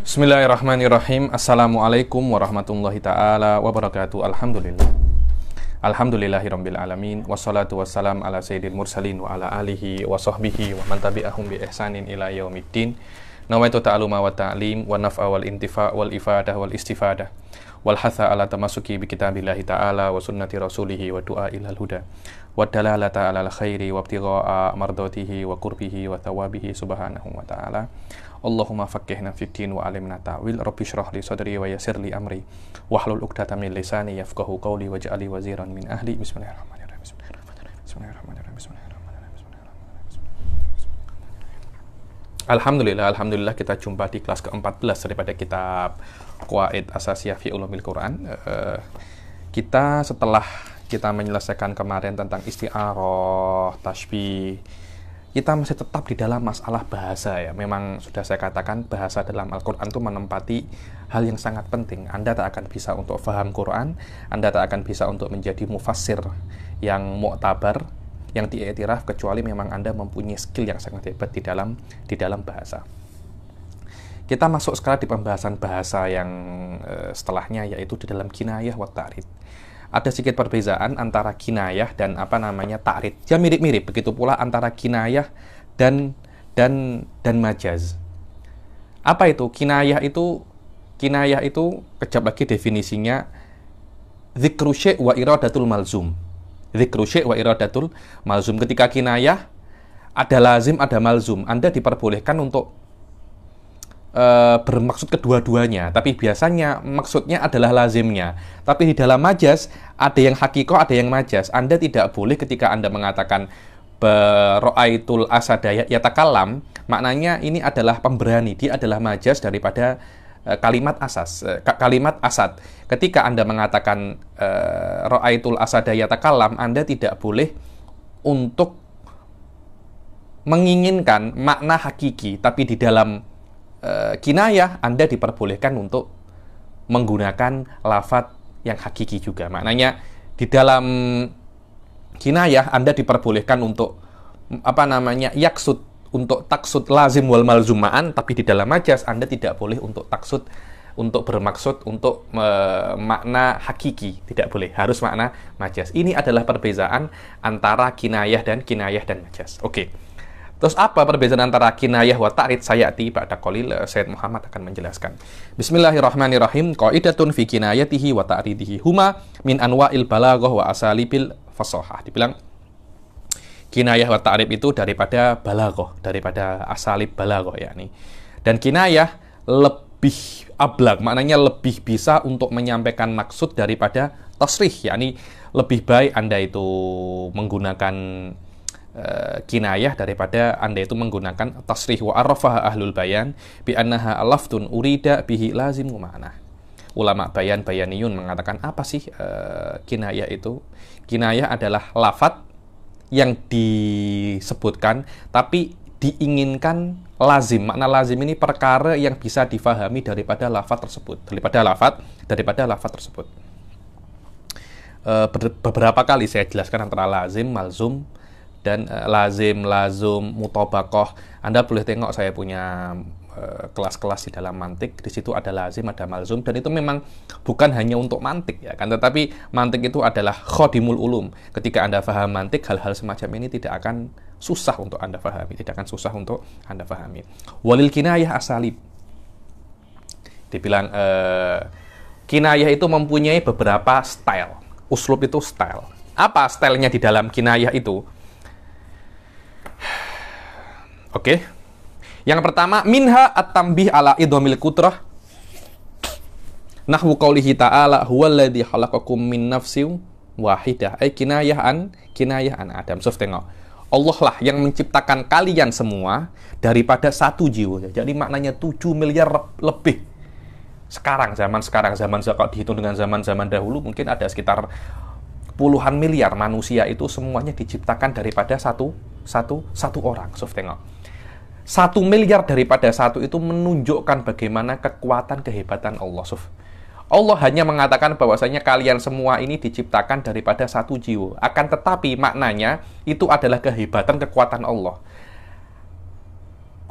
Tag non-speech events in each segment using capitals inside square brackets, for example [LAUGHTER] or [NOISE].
Bismillahirrahmanirrahim. Assalamualaikum warahmatullahi taala wabarakatuh. Alhamdulillah. Alhamdulillahirabbil alamin wassalatu wassalam ala sayyidil mursalin wa ala alihi wa sahbihi wa man tabi'ahum bi ihsanin ila yaumiddin. Nawaitu ta'aluma wa ta'lim wa naf'a wal intifa wal ifadah wal istifadah wal hatha ala tamasuki bi kitabillahi ta'ala wa sunnati rasulihi wa du'a ilal huda wa dalalata ala al khairi wa ibtigha'a mardatihi wa qurbihi wa thawabihi subhanahu wa ta'ala Allahumma faqihna fid din wa alimna ta'wil rabbi syrah li sadri wa yasir li amri wahlul uqdata min lisani yafqahu qawli wa ja'ali waziran min ahli bismillahirrahmanirrahim bismillahirrahmanirrahim bismillahirrahmanirrahim bismillahirrahmanirrahim Alhamdulillah, Alhamdulillah kita jumpa di kelas ke-14 daripada kitab Kuwait Asasiyah fi Ulumil Quran. Uh, kita setelah kita menyelesaikan kemarin tentang isti'aroh, tashbih, kita masih tetap di dalam masalah bahasa ya. Memang sudah saya katakan bahasa dalam Al-Quran itu menempati hal yang sangat penting. Anda tak akan bisa untuk faham Quran, Anda tak akan bisa untuk menjadi mufassir yang muktabar, yang diiktiraf kecuali memang Anda mempunyai skill yang sangat hebat di dalam di dalam bahasa. Kita masuk sekarang di pembahasan bahasa yang eh, setelahnya yaitu di dalam kinayah wa ta'rid ada sedikit perbezaan antara kinayah dan apa namanya takrit. Dia ya, mirip-mirip, begitu pula antara kinayah dan dan dan majaz. Apa itu? Kinayah itu kinayah itu kecap lagi definisinya zikru syai' wa iradatul malzum. Zikru syai' wa iradatul malzum. Ketika kinayah ada lazim, ada malzum. Anda diperbolehkan untuk e, bermaksud kedua-duanya, tapi biasanya maksudnya adalah lazimnya. Tapi di dalam majas ada yang hakiko, ada yang majas. Anda tidak boleh ketika Anda mengatakan beroaitul asadaya kalam, maknanya ini adalah pemberani, dia adalah majas daripada eh, kalimat asas, eh, kalimat asad. Ketika Anda mengatakan roaitul asadaya takalam, Anda tidak boleh untuk menginginkan makna hakiki, tapi di dalam uh, kinayah Anda diperbolehkan untuk menggunakan lafat yang hakiki juga. Maknanya di dalam kinayah Anda diperbolehkan untuk mm, apa namanya yaksud untuk taksud lazim wal malzumaan tapi di dalam majas Anda tidak boleh untuk taksud untuk bermaksud untuk e, makna hakiki tidak boleh harus makna majas ini adalah perbezaan antara kinayah dan kinayah dan majas oke okay. Terus apa perbedaan antara kinayah wa ta'rid sayati ba'da qalila? Sayyid Muhammad akan menjelaskan. Bismillahirrahmanirrahim. Qaidatun fi kinayatihi wa ta'ridihi huma min anwa'il balaghah wa asalibil fasahah. Dibilang kinayah wa ta'rid itu daripada balaghah, daripada asalib ya yakni. Dan kinayah lebih ablak, maknanya lebih bisa untuk menyampaikan maksud daripada tasrih, yakni lebih baik Anda itu menggunakan Eh, kinayah daripada Anda itu menggunakan tasrih wa arafah ahlul bayan bi annaha alaftun urida bihi lazim kumana Ulama bayan bayaniyun mengatakan apa sih uh, kinayah itu? Kinayah adalah lafat yang disebutkan tapi diinginkan lazim. Makna lazim ini perkara yang bisa difahami daripada lafat tersebut, daripada lafat daripada lafat tersebut. Uh, beberapa kali saya jelaskan antara lazim, malzum, dan uh, lazim, lazum, mutobakoh. Anda boleh tengok saya punya eh, kelas-kelas uh, di dalam mantik di situ ada lazim ada malzum dan itu memang bukan hanya untuk mantik ya kan tetapi mantik itu adalah khodimul ulum ketika anda faham mantik hal-hal semacam ini tidak akan susah untuk anda fahami. tidak akan susah untuk anda fahami. walil kinayah asalib dibilang uh, kinayah itu mempunyai beberapa style uslub itu style apa stylenya di dalam kinayah itu Oke. Okay. Yang pertama, minha at-tambih ala idhamil kutrah. Nahwu qaulihi ta'ala huwallazi khalaqakum min nafsin wahidah. eh kinayah an kinayah an Adam. Sof tengok. Allah lah yang menciptakan kalian semua daripada satu jiwa. Jadi maknanya 7 miliar lebih. Sekarang zaman sekarang zaman kalau dihitung dengan zaman zaman dahulu mungkin ada sekitar puluhan miliar manusia itu semuanya diciptakan daripada satu satu satu orang. Sof tengok satu miliar daripada satu itu menunjukkan bagaimana kekuatan kehebatan Allah. Suf. Allah hanya mengatakan bahwasanya kalian semua ini diciptakan daripada satu jiwa. Akan tetapi maknanya itu adalah kehebatan kekuatan Allah.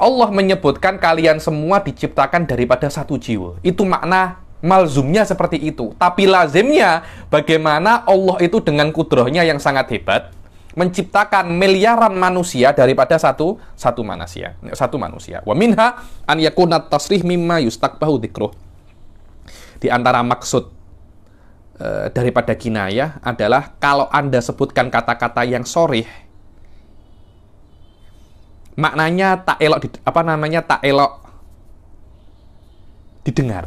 Allah menyebutkan kalian semua diciptakan daripada satu jiwa. Itu makna malzumnya seperti itu. Tapi lazimnya bagaimana Allah itu dengan kudrohnya yang sangat hebat menciptakan miliaran manusia daripada satu satu manusia satu manusia wa minha an yakuna tasrih mimma yustaqbahu dzikruh di antara maksud e, daripada kinayah adalah kalau Anda sebutkan kata-kata yang sorih maknanya tak elok di, apa namanya tak elok didengar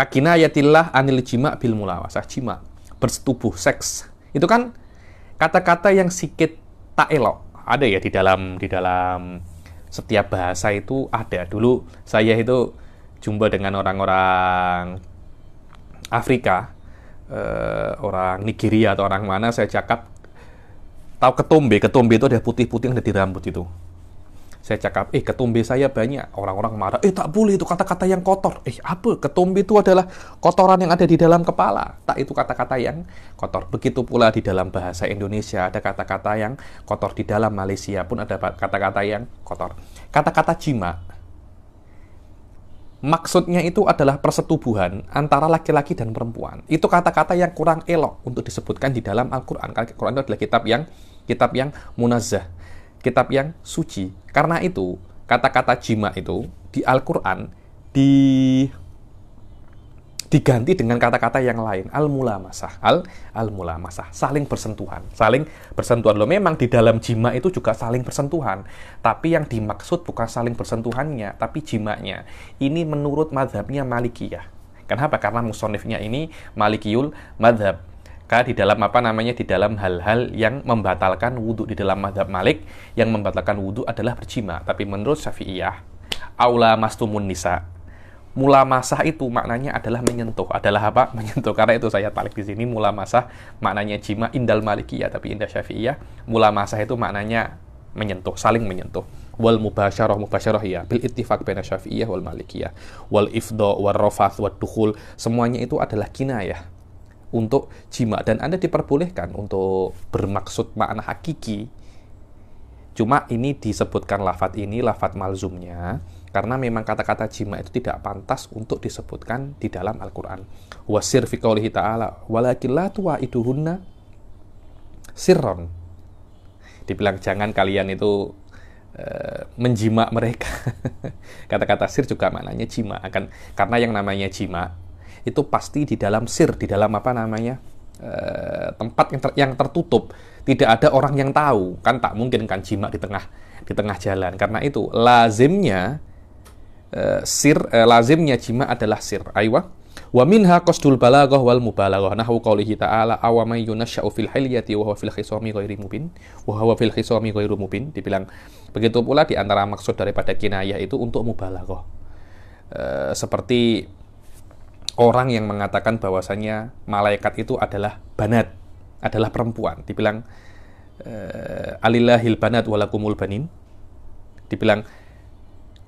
kakinayatillah anil jima bil mulawasah jima bersetubuh seks itu kan kata-kata yang sikit tak elok ada ya di dalam di dalam setiap bahasa itu ada dulu saya itu jumpa dengan orang-orang Afrika eh, orang Nigeria atau orang mana saya cakap tahu ketombe ketombe itu ada putih-putih yang ada di rambut itu saya cakap, eh ketombe saya banyak. Orang-orang marah, eh tak boleh itu kata-kata yang kotor. Eh apa? Ketombe itu adalah kotoran yang ada di dalam kepala. Tak itu kata-kata yang kotor. Begitu pula di dalam bahasa Indonesia ada kata-kata yang kotor. Di dalam Malaysia pun ada kata-kata yang kotor. Kata-kata jima. Maksudnya itu adalah persetubuhan antara laki-laki dan perempuan. Itu kata-kata yang kurang elok untuk disebutkan di dalam Al-Quran. Al-Quran itu adalah kitab yang kitab yang munazah kitab yang suci. Karena itu, kata-kata jima itu di Al-Qur'an di diganti dengan kata-kata yang lain al mulamasah al al mulamasah saling bersentuhan saling bersentuhan Loh memang di dalam jima itu juga saling bersentuhan tapi yang dimaksud bukan saling bersentuhannya tapi jimanya. ini menurut madhabnya malikiyah kenapa karena musonifnya ini malikiyul madhab karena di dalam apa namanya di dalam hal-hal yang membatalkan wudhu di dalam madhab Malik yang membatalkan wudhu adalah berjima tapi menurut Syafi'iyah aula mastumun nisa mula masah itu maknanya adalah menyentuh adalah apa [LAUGHS] menyentuh karena itu saya talik di sini mula masah maknanya jima indal maliki ya, tapi indah syafi'iyah mula masah itu maknanya menyentuh saling menyentuh wal mubasyarah mubasyarah ya bil ittifaq baina syafi'iyah wal malikiyah wal ifdo, wal rafath wal duhul. semuanya itu adalah ya untuk jima dan Anda diperbolehkan untuk bermaksud makna hakiki. Cuma ini disebutkan lafat ini lafat malzumnya karena memang kata-kata jima itu tidak pantas untuk disebutkan di dalam Al-Qur'an. Wasir fi qoulihi ta'ala walakin la tuwaiduhunna sirron. Dibilang jangan kalian itu eh, menjima mereka. [LAUGHS] Kata-kata sir juga maknanya jima akan karena yang namanya jima itu pasti di dalam sir, di dalam apa namanya eh, tempat yang, ter, yang tertutup. Tidak ada orang yang tahu, kan tak mungkin kan jimat di tengah di tengah jalan. Karena itu lazimnya uh, sir, uh, lazimnya jimat adalah sir. Aywa. Wa minha qasdul balaghah wal mubalagoh nahwu qoulihi ta'ala ala awamai yunashsha'u fil hilyati wa huwa fil khisami ghairi mubin wa huwa fil mubin dibilang begitu pula di antara maksud daripada kinayah itu untuk mubalagoh uh, seperti orang yang mengatakan bahwasanya malaikat itu adalah banat, adalah perempuan. Dibilang eh, alillahil banat walakumul banin. Dibilang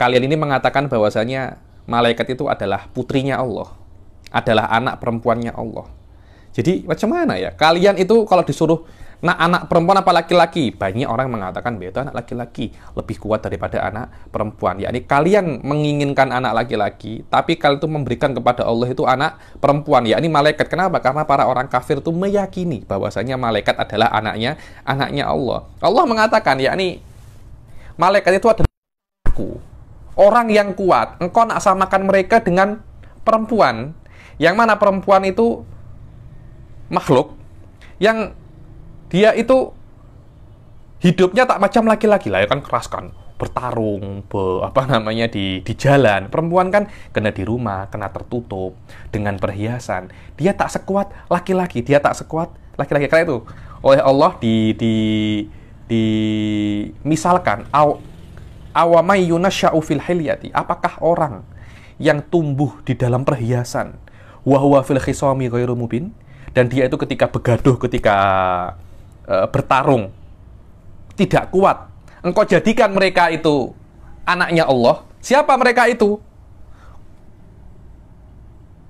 kalian ini mengatakan bahwasanya malaikat itu adalah putrinya Allah, adalah anak perempuannya Allah. Jadi macam mana ya? Kalian itu kalau disuruh Nah, anak perempuan apa laki-laki? Banyak orang mengatakan bahwa itu anak laki-laki lebih kuat daripada anak perempuan. Yakni kalian menginginkan anak laki-laki, tapi kalian itu memberikan kepada Allah itu anak perempuan, yakni malaikat. Kenapa? Karena para orang kafir itu meyakini bahwasanya malaikat adalah anaknya, anaknya Allah. Allah mengatakan, yakni malaikat itu adalah aku. Orang yang kuat, engkau nak samakan mereka dengan perempuan. Yang mana perempuan itu makhluk yang dia itu hidupnya tak macam laki-laki lah ya kan keras kan bertarung be, apa namanya di di jalan perempuan kan kena di rumah kena tertutup dengan perhiasan dia tak sekuat laki-laki dia tak sekuat laki-laki karena itu oleh Allah di di di misalkan aw, awamai fil hilyati apakah orang yang tumbuh di dalam perhiasan wahwafil fil khisami ghairu mubin dan dia itu ketika begaduh ketika e, bertarung, tidak kuat. Engkau jadikan mereka itu anaknya Allah. Siapa mereka itu?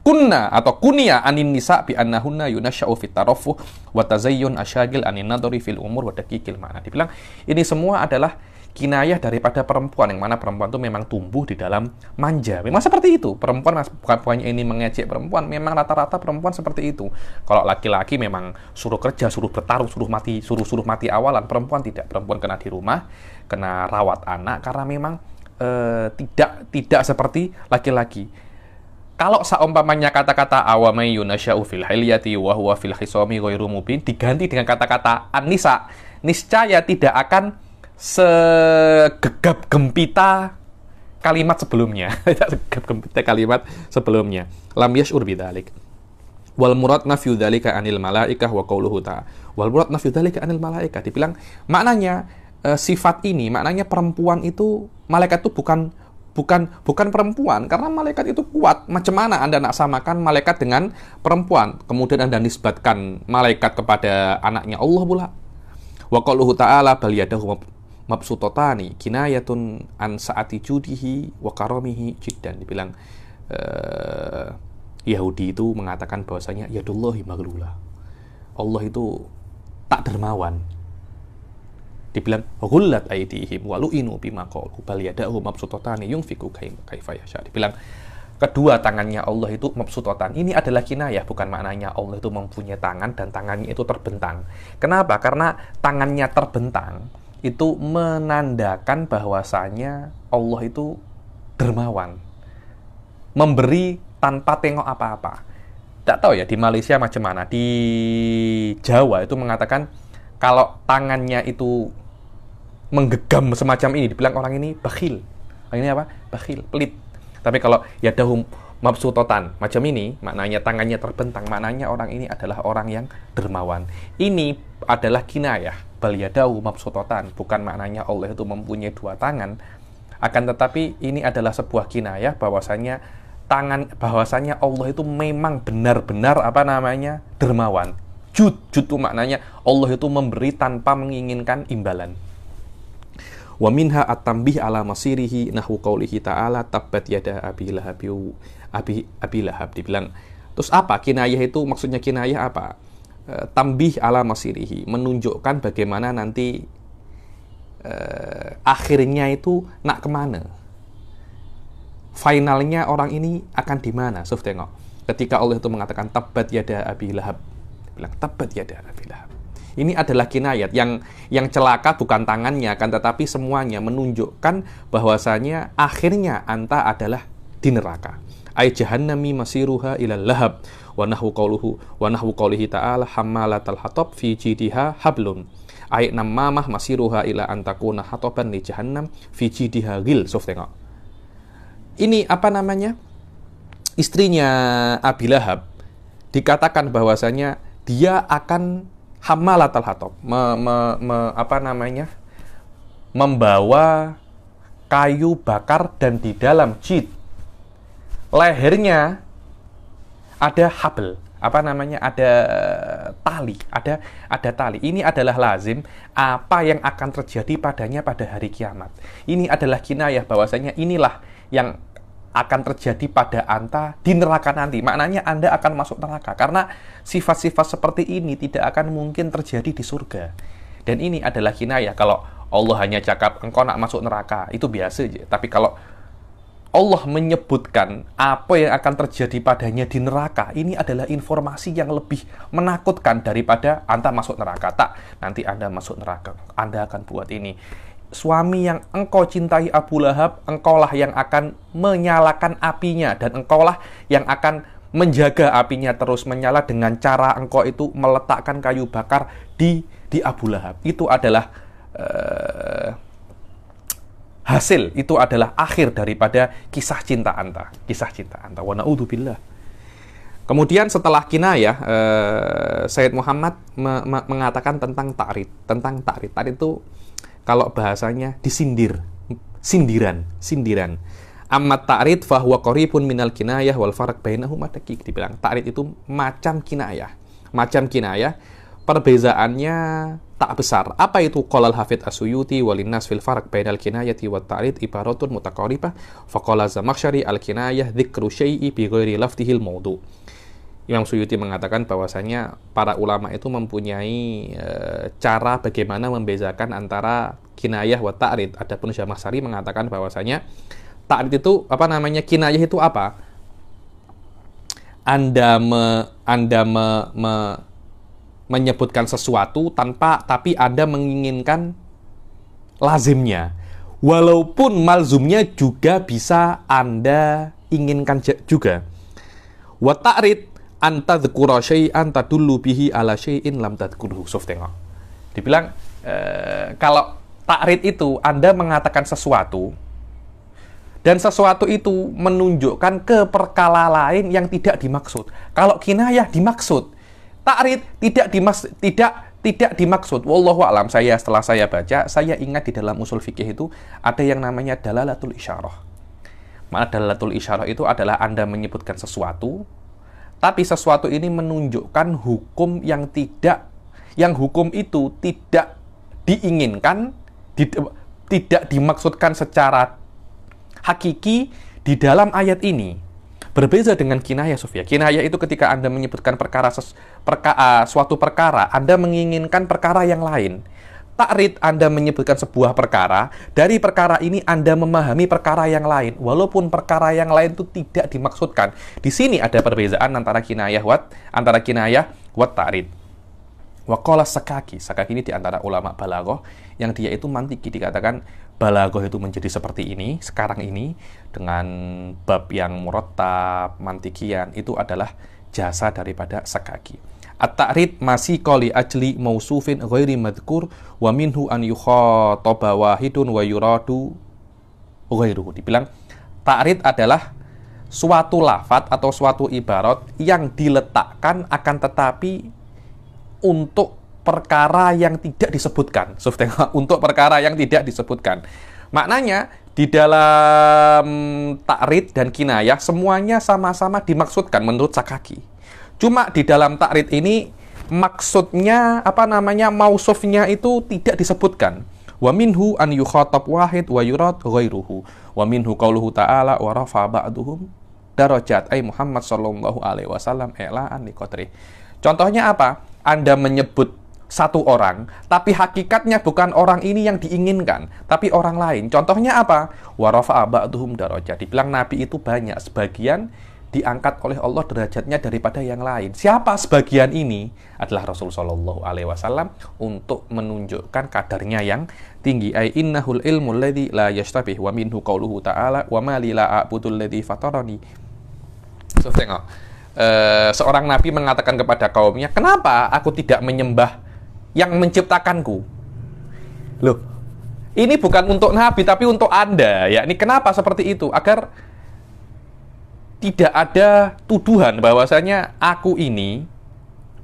kunna atau kunia anin nisa bi annahunna yunasya'u fit tarafuh wa tazayyun asyagil anin nadri fil umur wa dakikil ma'na. Dibilang ini semua adalah kinayah daripada perempuan yang mana perempuan itu memang tumbuh di dalam manja. Memang seperti itu. Perempuan bukan bukannya ini mengejek perempuan, memang rata-rata perempuan seperti itu. Kalau laki-laki memang suruh kerja, suruh bertarung, suruh mati, suruh-suruh mati awalan, perempuan tidak. Perempuan kena di rumah, kena rawat anak karena memang e, tidak tidak seperti laki-laki. Kalau seumpamanya kata-kata awamai yunasya'u fil wa huwa fil khisami ghairu diganti dengan kata-kata anisa, niscaya tidak akan segegap gempita kalimat sebelumnya. [LAUGHS] segegap gempita kalimat sebelumnya. Lam yash'ur bidalik. Wal murad nafyu dalika anil malaikah wa qauluhu ta. Wal murad nafyu dalika anil malaikah. Dibilang maknanya e, sifat ini, maknanya perempuan itu malaikat itu bukan bukan bukan perempuan karena malaikat itu kuat macam mana anda nak samakan malaikat dengan perempuan kemudian anda nisbatkan malaikat kepada anaknya Allah pula wa qauluhu ta'ala bal yadahu Mabsutotani kinayatun an saati judihi wa karamihi jiddan dibilang eh, Yahudi itu mengatakan bahwasanya yadullahi maglulah Allah itu tak dermawan dibilang hulat aidihim walu inu bima qalu bal yadahu mabsutatani yunfiku kaifa yasha dibilang kedua tangannya Allah itu mabsutotan. Ini adalah kinayah, bukan maknanya Allah itu mempunyai tangan dan tangannya itu terbentang. Kenapa? Karena tangannya terbentang, itu menandakan bahwasanya Allah itu dermawan. Memberi tanpa tengok apa-apa. Tidak tahu ya di Malaysia macam mana. Di Jawa itu mengatakan kalau tangannya itu menggegam semacam ini dibilang orang ini bakhil. Orang ini apa? Bakhil, pelit. Tapi kalau ya dahum mabsutotan. Macam ini maknanya tangannya terbentang, maknanya orang ini adalah orang yang dermawan. Ini adalah kinayah, baliyadau mabsutotan, bukan maknanya Allah itu mempunyai dua tangan. Akan tetapi ini adalah sebuah kinayah bahwasanya tangan bahwasanya Allah itu memang benar-benar apa namanya dermawan. Jud, jud itu maknanya Allah itu memberi tanpa menginginkan imbalan wa minha at-tambih ala masirihi nahwu qaulihi ta'ala tabbat yada abi lahabiu Abi, Abi Lahab. Dibilang, terus apa? Kinayah itu maksudnya kinayah apa? E, tambih ala masirihi, menunjukkan bagaimana nanti e, akhirnya itu nak kemana. Finalnya orang ini akan di mana? Suf tengok. Ketika Allah itu mengatakan tabat yada Abi Lahab. Bilang tabat yada Abi Lahab. Ini adalah kinayat yang yang celaka bukan tangannya kan tetapi semuanya menunjukkan bahwasanya akhirnya anta adalah di neraka ay jahannami masiruha ilal lahab wa nahwu qawluhu wa nahwu qawlihi ta'ala hammalatal hatab fi jidiha hablun ay namamah masiruha ila antakuna hataban li jahannam fi jidiha gil so tengok ini apa namanya istrinya Abi Lahab dikatakan bahwasanya dia akan hamalatal hatab me, me, me, apa namanya membawa kayu bakar dan di dalam jid lehernya ada habel apa namanya ada eh, tali ada ada tali ini adalah lazim apa yang akan terjadi padanya pada hari kiamat ini adalah kinayah bahwasanya inilah yang akan terjadi pada anta di neraka nanti maknanya anda akan masuk neraka karena sifat-sifat seperti ini tidak akan mungkin terjadi di surga dan ini adalah kinayah kalau Allah hanya cakap engkau nak masuk neraka itu biasa aja tapi kalau Allah menyebutkan apa yang akan terjadi padanya di neraka ini adalah informasi yang lebih menakutkan daripada Anda masuk neraka. Tak, nanti Anda masuk neraka, Anda akan buat ini. Suami yang engkau cintai Abu Lahab, engkaulah yang akan menyalakan apinya dan engkaulah yang akan menjaga apinya terus menyala dengan cara engkau itu meletakkan kayu bakar di di Abu Lahab. Itu adalah uh, hasil itu adalah akhir daripada kisah cinta anta kisah cinta anta wa naudzubillah kemudian setelah kinayah eh, Sayyid Muhammad me me mengatakan tentang ta'rid tentang ta'rid ta'rid itu kalau bahasanya disindir sindiran sindiran Amat ta'rid fahuwa qaribun minal kinayah wal farak bainahuma dakik. Dibilang ta'rid itu macam kinayah. Macam kinayah perbezaannya tak besar. Apa itu kolal hafid asuyuti walinnas fil farq bainal kinayati wat ta'rid ibaratun mutaqaribah qala zamakhsyari al kinayah dzikru syai'i bi ghairi lafdihil maudu. Imam Suyuti mengatakan bahwasanya para ulama itu mempunyai e, cara bagaimana membezakan antara kinayah wa ta'rid. Adapun Sari mengatakan bahwasanya ta'rid itu apa namanya? Kinayah itu apa? Anda me, Anda me, me menyebutkan sesuatu tanpa tapi Anda menginginkan lazimnya. Walaupun malzumnya juga bisa Anda inginkan juga. Wa ta'rid anta dzkura syai'an tadullu bihi ala syai'in lam tadkurhu. Sof tengok. Dibilang e, kalau ta'rid itu Anda mengatakan sesuatu dan sesuatu itu menunjukkan ke perkala lain yang tidak dimaksud. Kalau kinayah dimaksud, Takrit tidak dimas tidak tidak dimaksud. Wallahu alam saya setelah saya baca, saya ingat di dalam usul fikih itu ada yang namanya dalalatul isyarah. Mana dalalatul isyarah itu adalah Anda menyebutkan sesuatu tapi sesuatu ini menunjukkan hukum yang tidak yang hukum itu tidak diinginkan di, tidak dimaksudkan secara hakiki di dalam ayat ini Berbeza dengan kinayah, Sofia. Kinayah itu ketika Anda menyebutkan perkara ses, perka, uh, suatu perkara, Anda menginginkan perkara yang lain. Takrit Anda menyebutkan sebuah perkara, dari perkara ini Anda memahami perkara yang lain, walaupun perkara yang lain itu tidak dimaksudkan. Di sini ada perbedaan antara kinayah wat, antara kinayah wat takrit. Wakola sekaki, sekaki ini di antara ulama balagoh, yang dia itu mantiki dikatakan balagoh itu menjadi seperti ini sekarang ini dengan bab yang murotab, mantikian itu adalah jasa daripada sekaki. At-ta'rid masih koli ajli mausufin ghairi madkur wa minhu an yukhataba wahidun wa yuradu ghairuhu. Dibilang ta'rid adalah suatu lafat atau suatu ibarat yang diletakkan akan tetapi untuk perkara yang tidak disebutkan. Subtema [LAUGHS] untuk perkara yang tidak disebutkan. Maknanya di dalam takrid dan kinayah semuanya sama-sama dimaksudkan menurut Sakaki. Cuma di dalam takrid ini maksudnya apa namanya mausufnya itu tidak disebutkan. Wa minhu an yukhatab wahid wa yurad ghairuhu. Wa minhu qauluhu ta'ala wa rafa ba'duhum darajat ay Muhammad sallallahu alaihi wasallam i'la'an li Contohnya apa? Anda menyebut satu orang, tapi hakikatnya bukan orang ini yang diinginkan, tapi orang lain. Contohnya apa? Warafa ba'duhum daraja. Dibilang Nabi itu banyak, sebagian diangkat oleh Allah derajatnya daripada yang lain. Siapa sebagian ini adalah Rasul sallallahu Alaihi Wasallam untuk menunjukkan kadarnya yang tinggi. Ai innahul ilmu alladhi la yashtabih wa minhu qauluhu ta'ala wa ma li la'budu alladhi fatarani. So, tengok. Uh, seorang nabi mengatakan kepada kaumnya, "Kenapa aku tidak menyembah yang menciptakanku. Loh, ini bukan untuk Nabi, tapi untuk Anda. Ya, ini kenapa seperti itu? Agar tidak ada tuduhan bahwasanya aku ini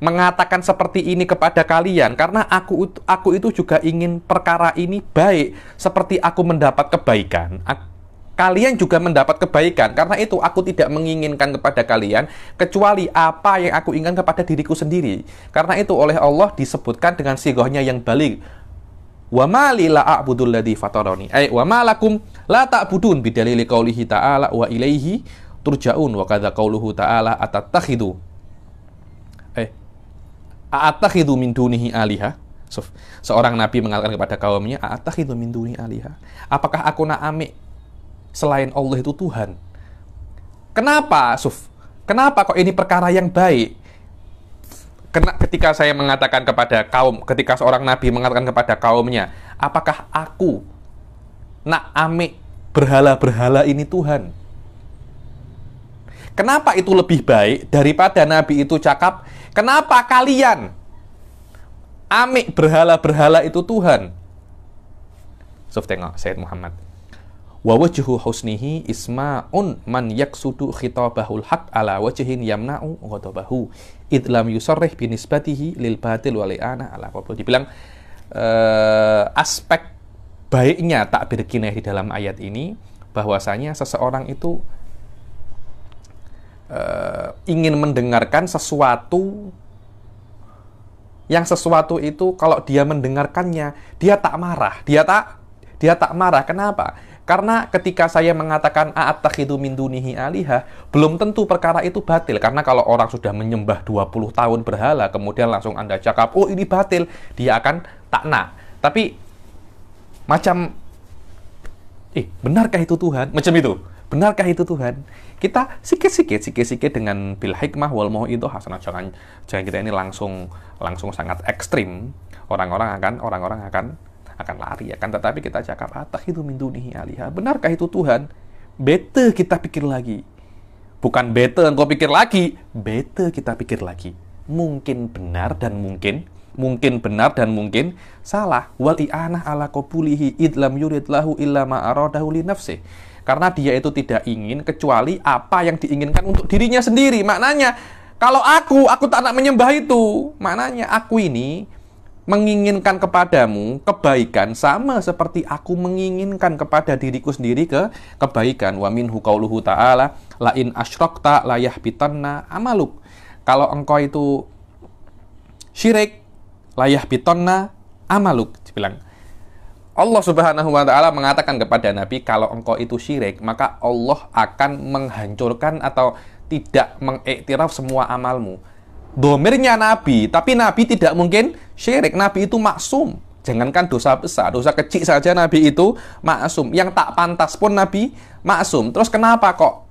mengatakan seperti ini kepada kalian karena aku aku itu juga ingin perkara ini baik seperti aku mendapat kebaikan. Aku kalian juga mendapat kebaikan. Karena itu aku tidak menginginkan kepada kalian kecuali apa yang aku inginkan kepada diriku sendiri. Karena itu oleh Allah disebutkan dengan sigohnya yang balik. Wa ma li la a'budul ladzi fatarani. Ai eh, wa ma lakum la ta'budun bidalili qaulihi ta'ala wa ilaihi turja'un wa kadza qauluhu ta'ala atattakhidu. Eh atattakhidu min dunihi aliha. Seorang nabi mengatakan kepada kaumnya, "Atattakhidu min dunihi aliha?" Apakah aku nak amik selain Allah itu Tuhan. Kenapa, Suf? Kenapa kok ini perkara yang baik? Kena, ketika saya mengatakan kepada kaum, ketika seorang nabi mengatakan kepada kaumnya, apakah aku, nak amik, berhala-berhala ini Tuhan? Kenapa itu lebih baik daripada nabi itu cakap, kenapa kalian, amik berhala-berhala itu Tuhan? Suf tengok, Sayyid Muhammad wa wajhu husnihi isma'un man yaksudu khitabahul haq ala wajhin yamna'u ghadabahu id lam yusarrih binisbatihi lil batil wa li'ana ala qablu dibilang uh, aspek baiknya takbir kinayah di dalam ayat ini bahwasanya seseorang itu uh, ingin mendengarkan sesuatu yang sesuatu itu kalau dia mendengarkannya dia tak marah dia tak dia tak marah kenapa karena ketika saya mengatakan a'attakhidu min dunihi alihah, belum tentu perkara itu batil. Karena kalau orang sudah menyembah 20 tahun berhala, kemudian langsung Anda cakap, oh ini batil, dia akan takna. Tapi macam, eh benarkah itu Tuhan? Macam itu. Benarkah itu Tuhan? Kita sikit-sikit, sikit-sikit dengan bil hikmah wal itu hasanah. Jangan, jangan kita ini langsung langsung sangat ekstrim. Orang-orang akan, orang-orang akan akan lari ya kan tetapi kita cakap atah itu nih alihah benarkah itu Tuhan bete kita pikir lagi bukan bete engkau pikir lagi bete kita pikir lagi mungkin benar dan mungkin mungkin benar dan mungkin salah wal i'anah ala qabulihi idlam yurid lahu illa ma aradahu li nafsih karena dia itu tidak ingin kecuali apa yang diinginkan untuk dirinya sendiri maknanya kalau aku aku tak nak menyembah itu maknanya aku ini menginginkan kepadamu kebaikan sama seperti aku menginginkan kepada diriku sendiri ke kebaikan. Wa minhu qauluhu ta'ala lain asyrakta layah yahbitanna amaluk. Kalau engkau itu syirik, layah pitonna amaluk. Dibilang, Allah Subhanahu wa taala mengatakan kepada Nabi kalau engkau itu syirik maka Allah akan menghancurkan atau tidak mengiktiraf semua amalmu domirnya Nabi, tapi Nabi tidak mungkin syirik. Nabi itu maksum. Jangankan dosa besar, dosa kecil saja Nabi itu maksum. Yang tak pantas pun Nabi maksum. Terus kenapa kok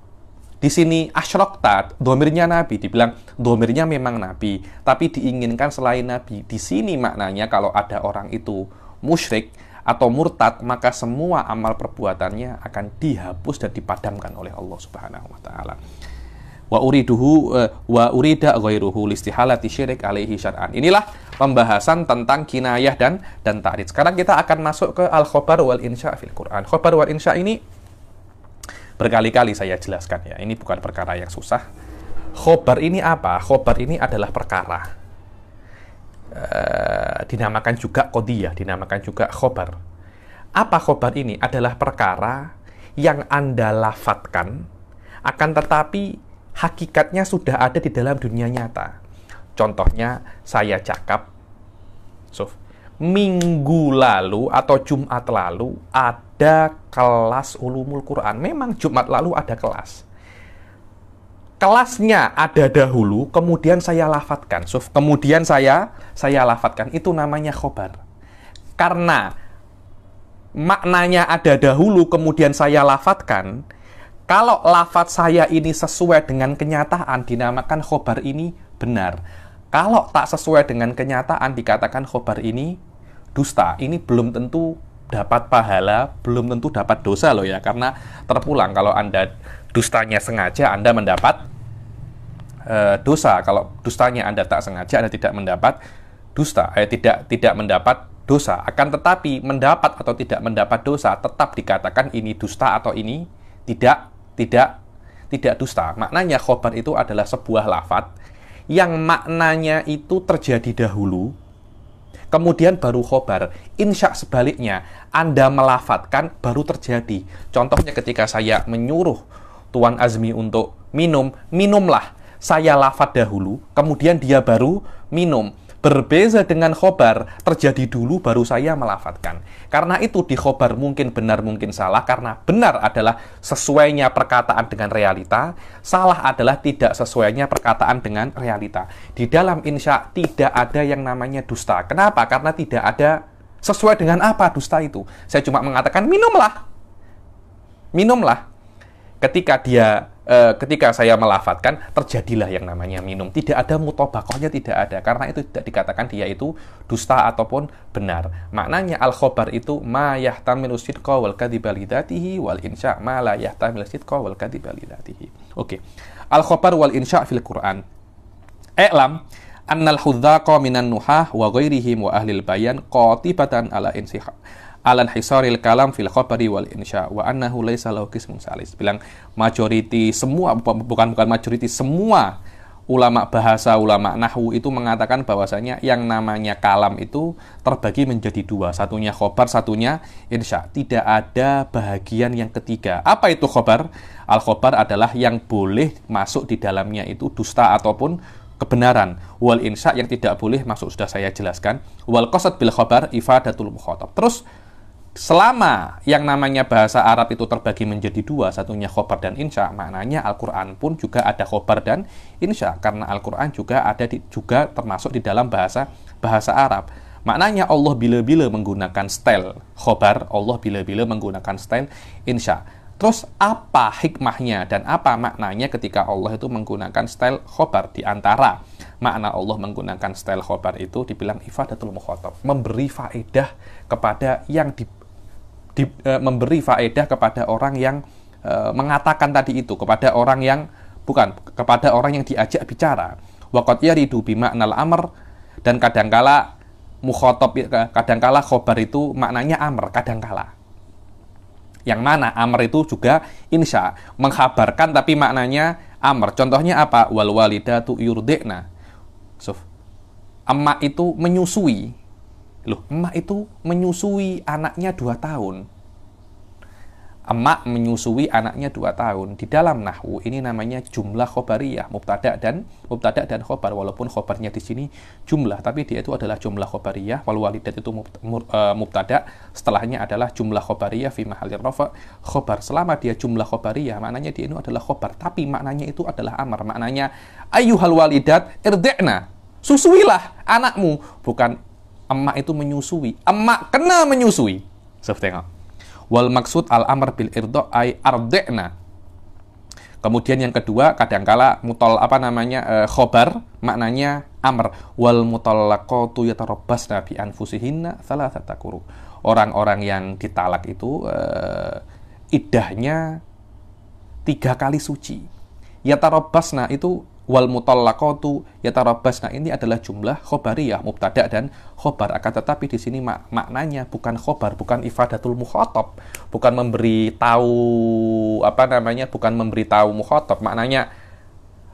di sini asyrokta, domirnya Nabi, dibilang domirnya memang Nabi, tapi diinginkan selain Nabi. Di sini maknanya kalau ada orang itu musyrik atau murtad, maka semua amal perbuatannya akan dihapus dan dipadamkan oleh Allah Subhanahu wa taala wa uriduhu eh, wa urida ghairuhu listihalati syirik alaihi syar'an. Inilah pembahasan tentang kinayah dan dan ta'rid. Sekarang kita akan masuk ke al khobar wal insya fil Quran. Khobar wal insya ini berkali-kali saya jelaskan ya. Ini bukan perkara yang susah. Khobar ini apa? Khobar ini adalah perkara. Uh, dinamakan juga kodiyah, dinamakan juga khobar. Apa khobar ini? Adalah perkara yang Anda lafatkan, akan tetapi hakikatnya sudah ada di dalam dunia nyata. Contohnya, saya cakap, Sof, minggu lalu atau Jumat lalu ada kelas ulumul Quran. Memang Jumat lalu ada kelas. Kelasnya ada dahulu, kemudian saya lafatkan. Sof, kemudian saya saya lafatkan. Itu namanya khobar. Karena maknanya ada dahulu, kemudian saya lafatkan, kalau lafat saya ini sesuai dengan kenyataan, dinamakan khobar ini benar. Kalau tak sesuai dengan kenyataan, dikatakan khobar ini dusta. Ini belum tentu dapat pahala, belum tentu dapat dosa loh ya, karena terpulang kalau Anda dustanya sengaja, Anda mendapat e, dosa. Kalau dustanya Anda tak sengaja, Anda tidak mendapat dusta, eh, tidak tidak mendapat dosa. Akan tetapi mendapat atau tidak mendapat dosa tetap dikatakan ini dusta atau ini tidak tidak tidak dusta. Maknanya khobar itu adalah sebuah lafat yang maknanya itu terjadi dahulu, kemudian baru khobar. Insya sebaliknya, Anda melafatkan baru terjadi. Contohnya ketika saya menyuruh Tuan Azmi untuk minum, minumlah. Saya lafat dahulu, kemudian dia baru minum. Berbeza dengan khobar, terjadi dulu baru saya melafatkan. Karena itu di khobar mungkin benar mungkin salah, karena benar adalah sesuainya perkataan dengan realita, salah adalah tidak sesuainya perkataan dengan realita. Di dalam insya tidak ada yang namanya dusta. Kenapa? Karena tidak ada sesuai dengan apa dusta itu. Saya cuma mengatakan minumlah. Minumlah. Ketika dia e, ketika saya melafatkan terjadilah yang namanya minum. Tidak ada mutobakohnya tidak ada karena itu tidak dikatakan dia itu dusta ataupun benar. Maknanya al khobar itu ma yahtamilu sidqa wal kadhiba wal insya ma la yahtamilu sidqa wal kadhiba Oke. Okay. Al khobar wal insya fil Quran. E'lam annal hudzaqa minan nuhah wa ghairihim wa ahlil bayan qatibatan ala insihah alan hisaril kalam fil khabari wal insya wa annahu laisa lahu qismun salis. Bilang majority semua bukan bukan majority semua ulama bahasa, ulama nahwu itu mengatakan bahwasanya yang namanya kalam itu terbagi menjadi dua. Satunya khobar, satunya insya. Tidak ada bagian yang ketiga. Apa itu khobar? Al khobar adalah yang boleh masuk di dalamnya itu dusta ataupun kebenaran. Wal insya yang tidak boleh masuk sudah saya jelaskan. Wal qasad bil khobar ifadatul mukhatab. Terus selama yang namanya bahasa Arab itu terbagi menjadi dua, satunya khobar dan insya, maknanya Al-Quran pun juga ada khobar dan insya, karena Al-Quran juga ada di, juga termasuk di dalam bahasa bahasa Arab. Maknanya Allah bila-bila menggunakan style khobar, Allah bila-bila menggunakan style insya. Terus apa hikmahnya dan apa maknanya ketika Allah itu menggunakan style khobar di antara makna Allah menggunakan style khobar itu dibilang ifadatul mukhotob, memberi faedah kepada yang di di, e, memberi faedah kepada orang yang e, mengatakan tadi itu, kepada orang yang bukan kepada orang yang diajak bicara. ridu bima bimaknal amr dan kadangkala mukhotob eh, kadangkala khobar itu maknanya amr kadangkala yang mana amr itu juga insya menghabarkan tapi maknanya amr contohnya apa wal walidatu yurdekna so, emak itu menyusui Loh, emak itu menyusui anaknya dua tahun. Emak menyusui anaknya dua tahun. Di dalam nahwu ini namanya jumlah khobariyah, mubtada dan mubtada dan khobar. Walaupun khobarnya di sini jumlah, tapi dia itu adalah jumlah khobariyah. Wal walidat itu e, mubtada, setelahnya adalah jumlah khobariyah fi mahalli rofa khobar. Selama dia jumlah khobariyah, maknanya dia itu adalah khobar. Tapi maknanya itu adalah amar. Maknanya halu walidat irdi'na. Susuilah anakmu, bukan emak itu menyusui. Emak kena menyusui. Sof tengok. Wal maksud al amr bil irdo ay ardekna Kemudian yang kedua, kadangkala mutol apa namanya uh, khobar maknanya amr wal mutallaqatu yatarobas nabi anfusihina. thalathata quru. Orang-orang yang ditalak itu uh, e, idahnya tiga kali suci. Yatarobasna itu wal mutallaqatu yatarabbasna ini adalah jumlah khobariyah mubtada dan khobar akan tetapi di sini mak maknanya bukan khobar bukan ifadatul mukhatab, bukan memberi tahu apa namanya bukan memberi tahu mukhatab. maknanya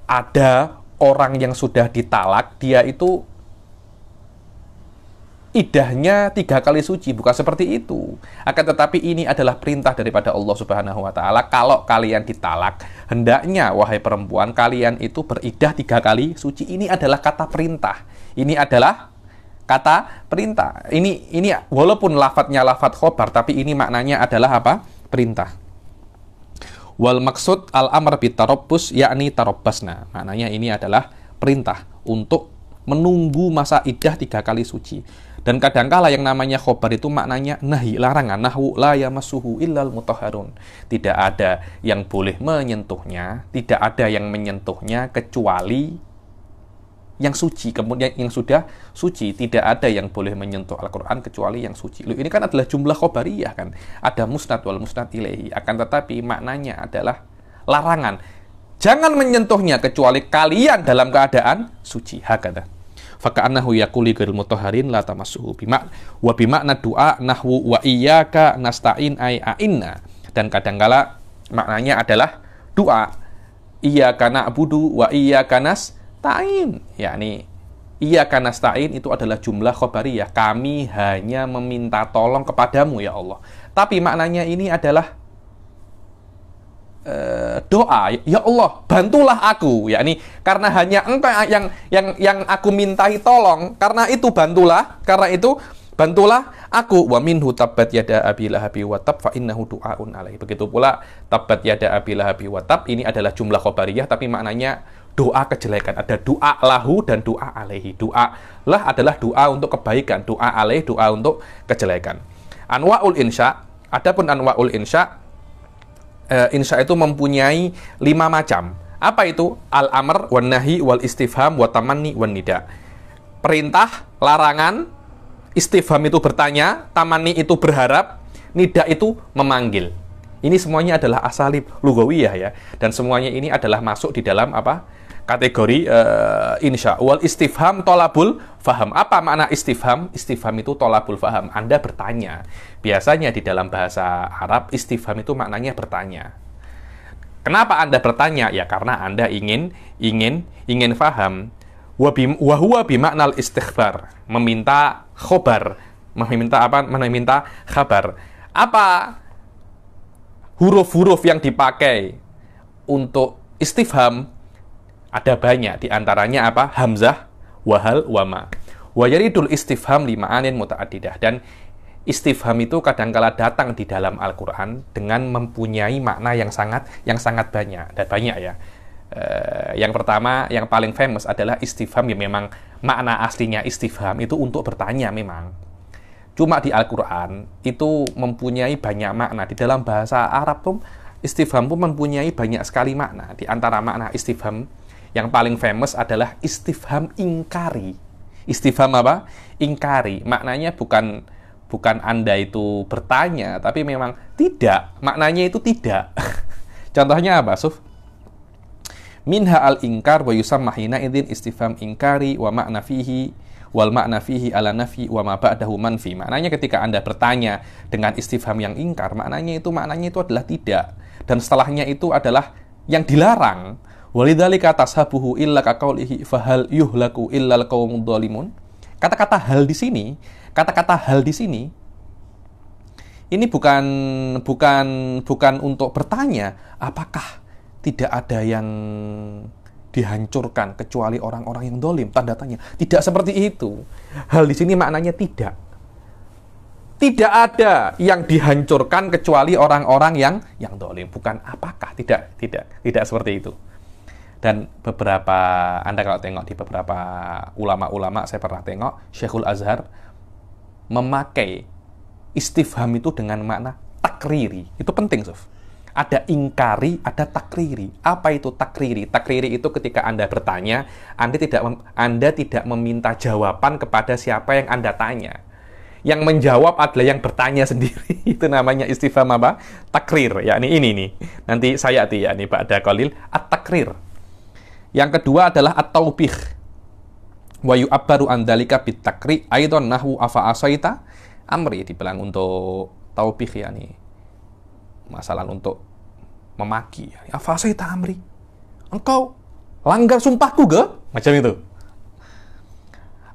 ada orang yang sudah ditalak dia itu idahnya tiga kali suci, bukan seperti itu. Akan tetapi ini adalah perintah daripada Allah Subhanahu wa taala, kalau kalian ditalak, hendaknya wahai perempuan kalian itu beridah tiga kali suci. Ini adalah kata perintah. Ini adalah kata perintah. Ini ini walaupun lafadznya lafadz khobar, tapi ini maknanya adalah apa? Perintah. Wal maksud al amr bitarabbus yakni tarobbasna Maknanya ini adalah perintah untuk menunggu masa idah tiga kali suci. Dan kadangkala yang namanya khobar itu maknanya nahi, larangan. Nahwu la yamasuhu illal mutahharun. Tidak ada yang boleh menyentuhnya, tidak ada yang menyentuhnya kecuali yang suci kemudian yang sudah suci tidak ada yang boleh menyentuh Al-Quran kecuali yang suci Loh, ini kan adalah jumlah khobariyah kan ada musnad wal musnad ilaihi. akan tetapi maknanya adalah larangan jangan menyentuhnya kecuali kalian dalam keadaan suci Hakadah faka'annahu yakuli ghairil mutahharin la tamassuhu bima wa na doa nahwu wa iyyaka nasta'in ai a'inna dan kadangkala maknanya adalah doa iya kana abudu wa iya kanas ta'in yakni iya kanas stain itu adalah jumlah ya Kami hanya meminta tolong kepadamu ya Allah. Tapi maknanya ini adalah Eh, doa, ya Allah, bantulah aku, yakni karena hanya Engkau yang yang yang aku mintai tolong, karena itu bantulah, karena itu bantulah aku wa minhu tabbat yada abi lahabi wa tab fa innahu du'aun alaihi. Begitu pula tabbat yada abi lahabi wa tab ini adalah jumlah khobariyah tapi maknanya doa kejelekan. Ada doa lahu dan doa alaihi. Doa lah adalah doa untuk kebaikan, doa alaih doa untuk kejelekan. Anwaul insya, adapun anwaul insya uh, insya itu mempunyai lima macam. Apa itu? Al-amr, wan nahi, wal istifham, wa tamanni, wan nida. Perintah, larangan, istifham itu bertanya, tamani itu berharap, nida itu memanggil. Ini semuanya adalah asalib lugawiyah ya. Dan semuanya ini adalah masuk di dalam apa? kategori uh, insya wal istifham tolabul faham apa makna istifham istifham itu tolabul faham anda bertanya biasanya di dalam bahasa Arab istifham itu maknanya bertanya kenapa anda bertanya ya karena anda ingin ingin ingin faham wahwa bimaknal istighfar meminta khobar meminta apa meminta kabar apa huruf-huruf yang dipakai untuk istifham ada banyak, diantaranya apa? Hamzah, wahal, wama. Wajaridul istifham lima anin muta'adidah. Dan istifham itu kadangkala datang di dalam Al-Quran dengan mempunyai makna yang sangat yang sangat banyak. Dan banyak ya. Eh, yang pertama, yang paling famous adalah istifham yang memang makna aslinya istifham itu untuk bertanya memang. Cuma di Al-Quran itu mempunyai banyak makna. Di dalam bahasa Arab pun istifham pun mempunyai banyak sekali makna. Di antara makna istifham yang paling famous adalah istifham ingkari. Istifham apa? Ingkari. Maknanya bukan bukan Anda itu bertanya, tapi memang tidak. Maknanya itu tidak. [LAUGHS] Contohnya apa, Suf? Minha al-ingkar wa yusam mahina idin istifham ingkari wa makna fihi wal makna fihi ala nafi wa ma ba'dahu manfi. Maknanya ketika Anda bertanya dengan istifham yang ingkar, maknanya itu maknanya itu adalah tidak dan setelahnya itu adalah yang dilarang. Walidhalika tashabuhu illa kakaulihi fahal yuhlaku illa qaumud dolimun. Kata-kata hal di sini, kata-kata hal di sini ini bukan bukan bukan untuk bertanya apakah tidak ada yang dihancurkan kecuali orang-orang yang dolim tanda tanya tidak seperti itu hal di sini maknanya tidak tidak ada yang dihancurkan kecuali orang-orang yang yang dolim bukan apakah tidak tidak tidak seperti itu dan beberapa Anda kalau tengok di beberapa ulama-ulama saya pernah tengok Syekhul Azhar memakai istifham itu dengan makna takriri itu penting suf ada ingkari, ada takriri. Apa itu takriri? Takriri itu ketika Anda bertanya, Anda tidak Anda tidak meminta jawaban kepada siapa yang Anda tanya. Yang menjawab adalah yang bertanya sendiri. [LAUGHS] itu namanya istifham apa? Takrir, yakni ini nih. Nanti saya ti yakni Pak Dakolil at-takrir. Yang kedua adalah at-taubih. Wa yu'abbaru an dzalika bitakri aidon nahu afa asaita amri dibilang untuk taubih ya nih. Masalah untuk memaki. Ya afa asaita amri. Engkau langgar sumpahku ke? Macam itu.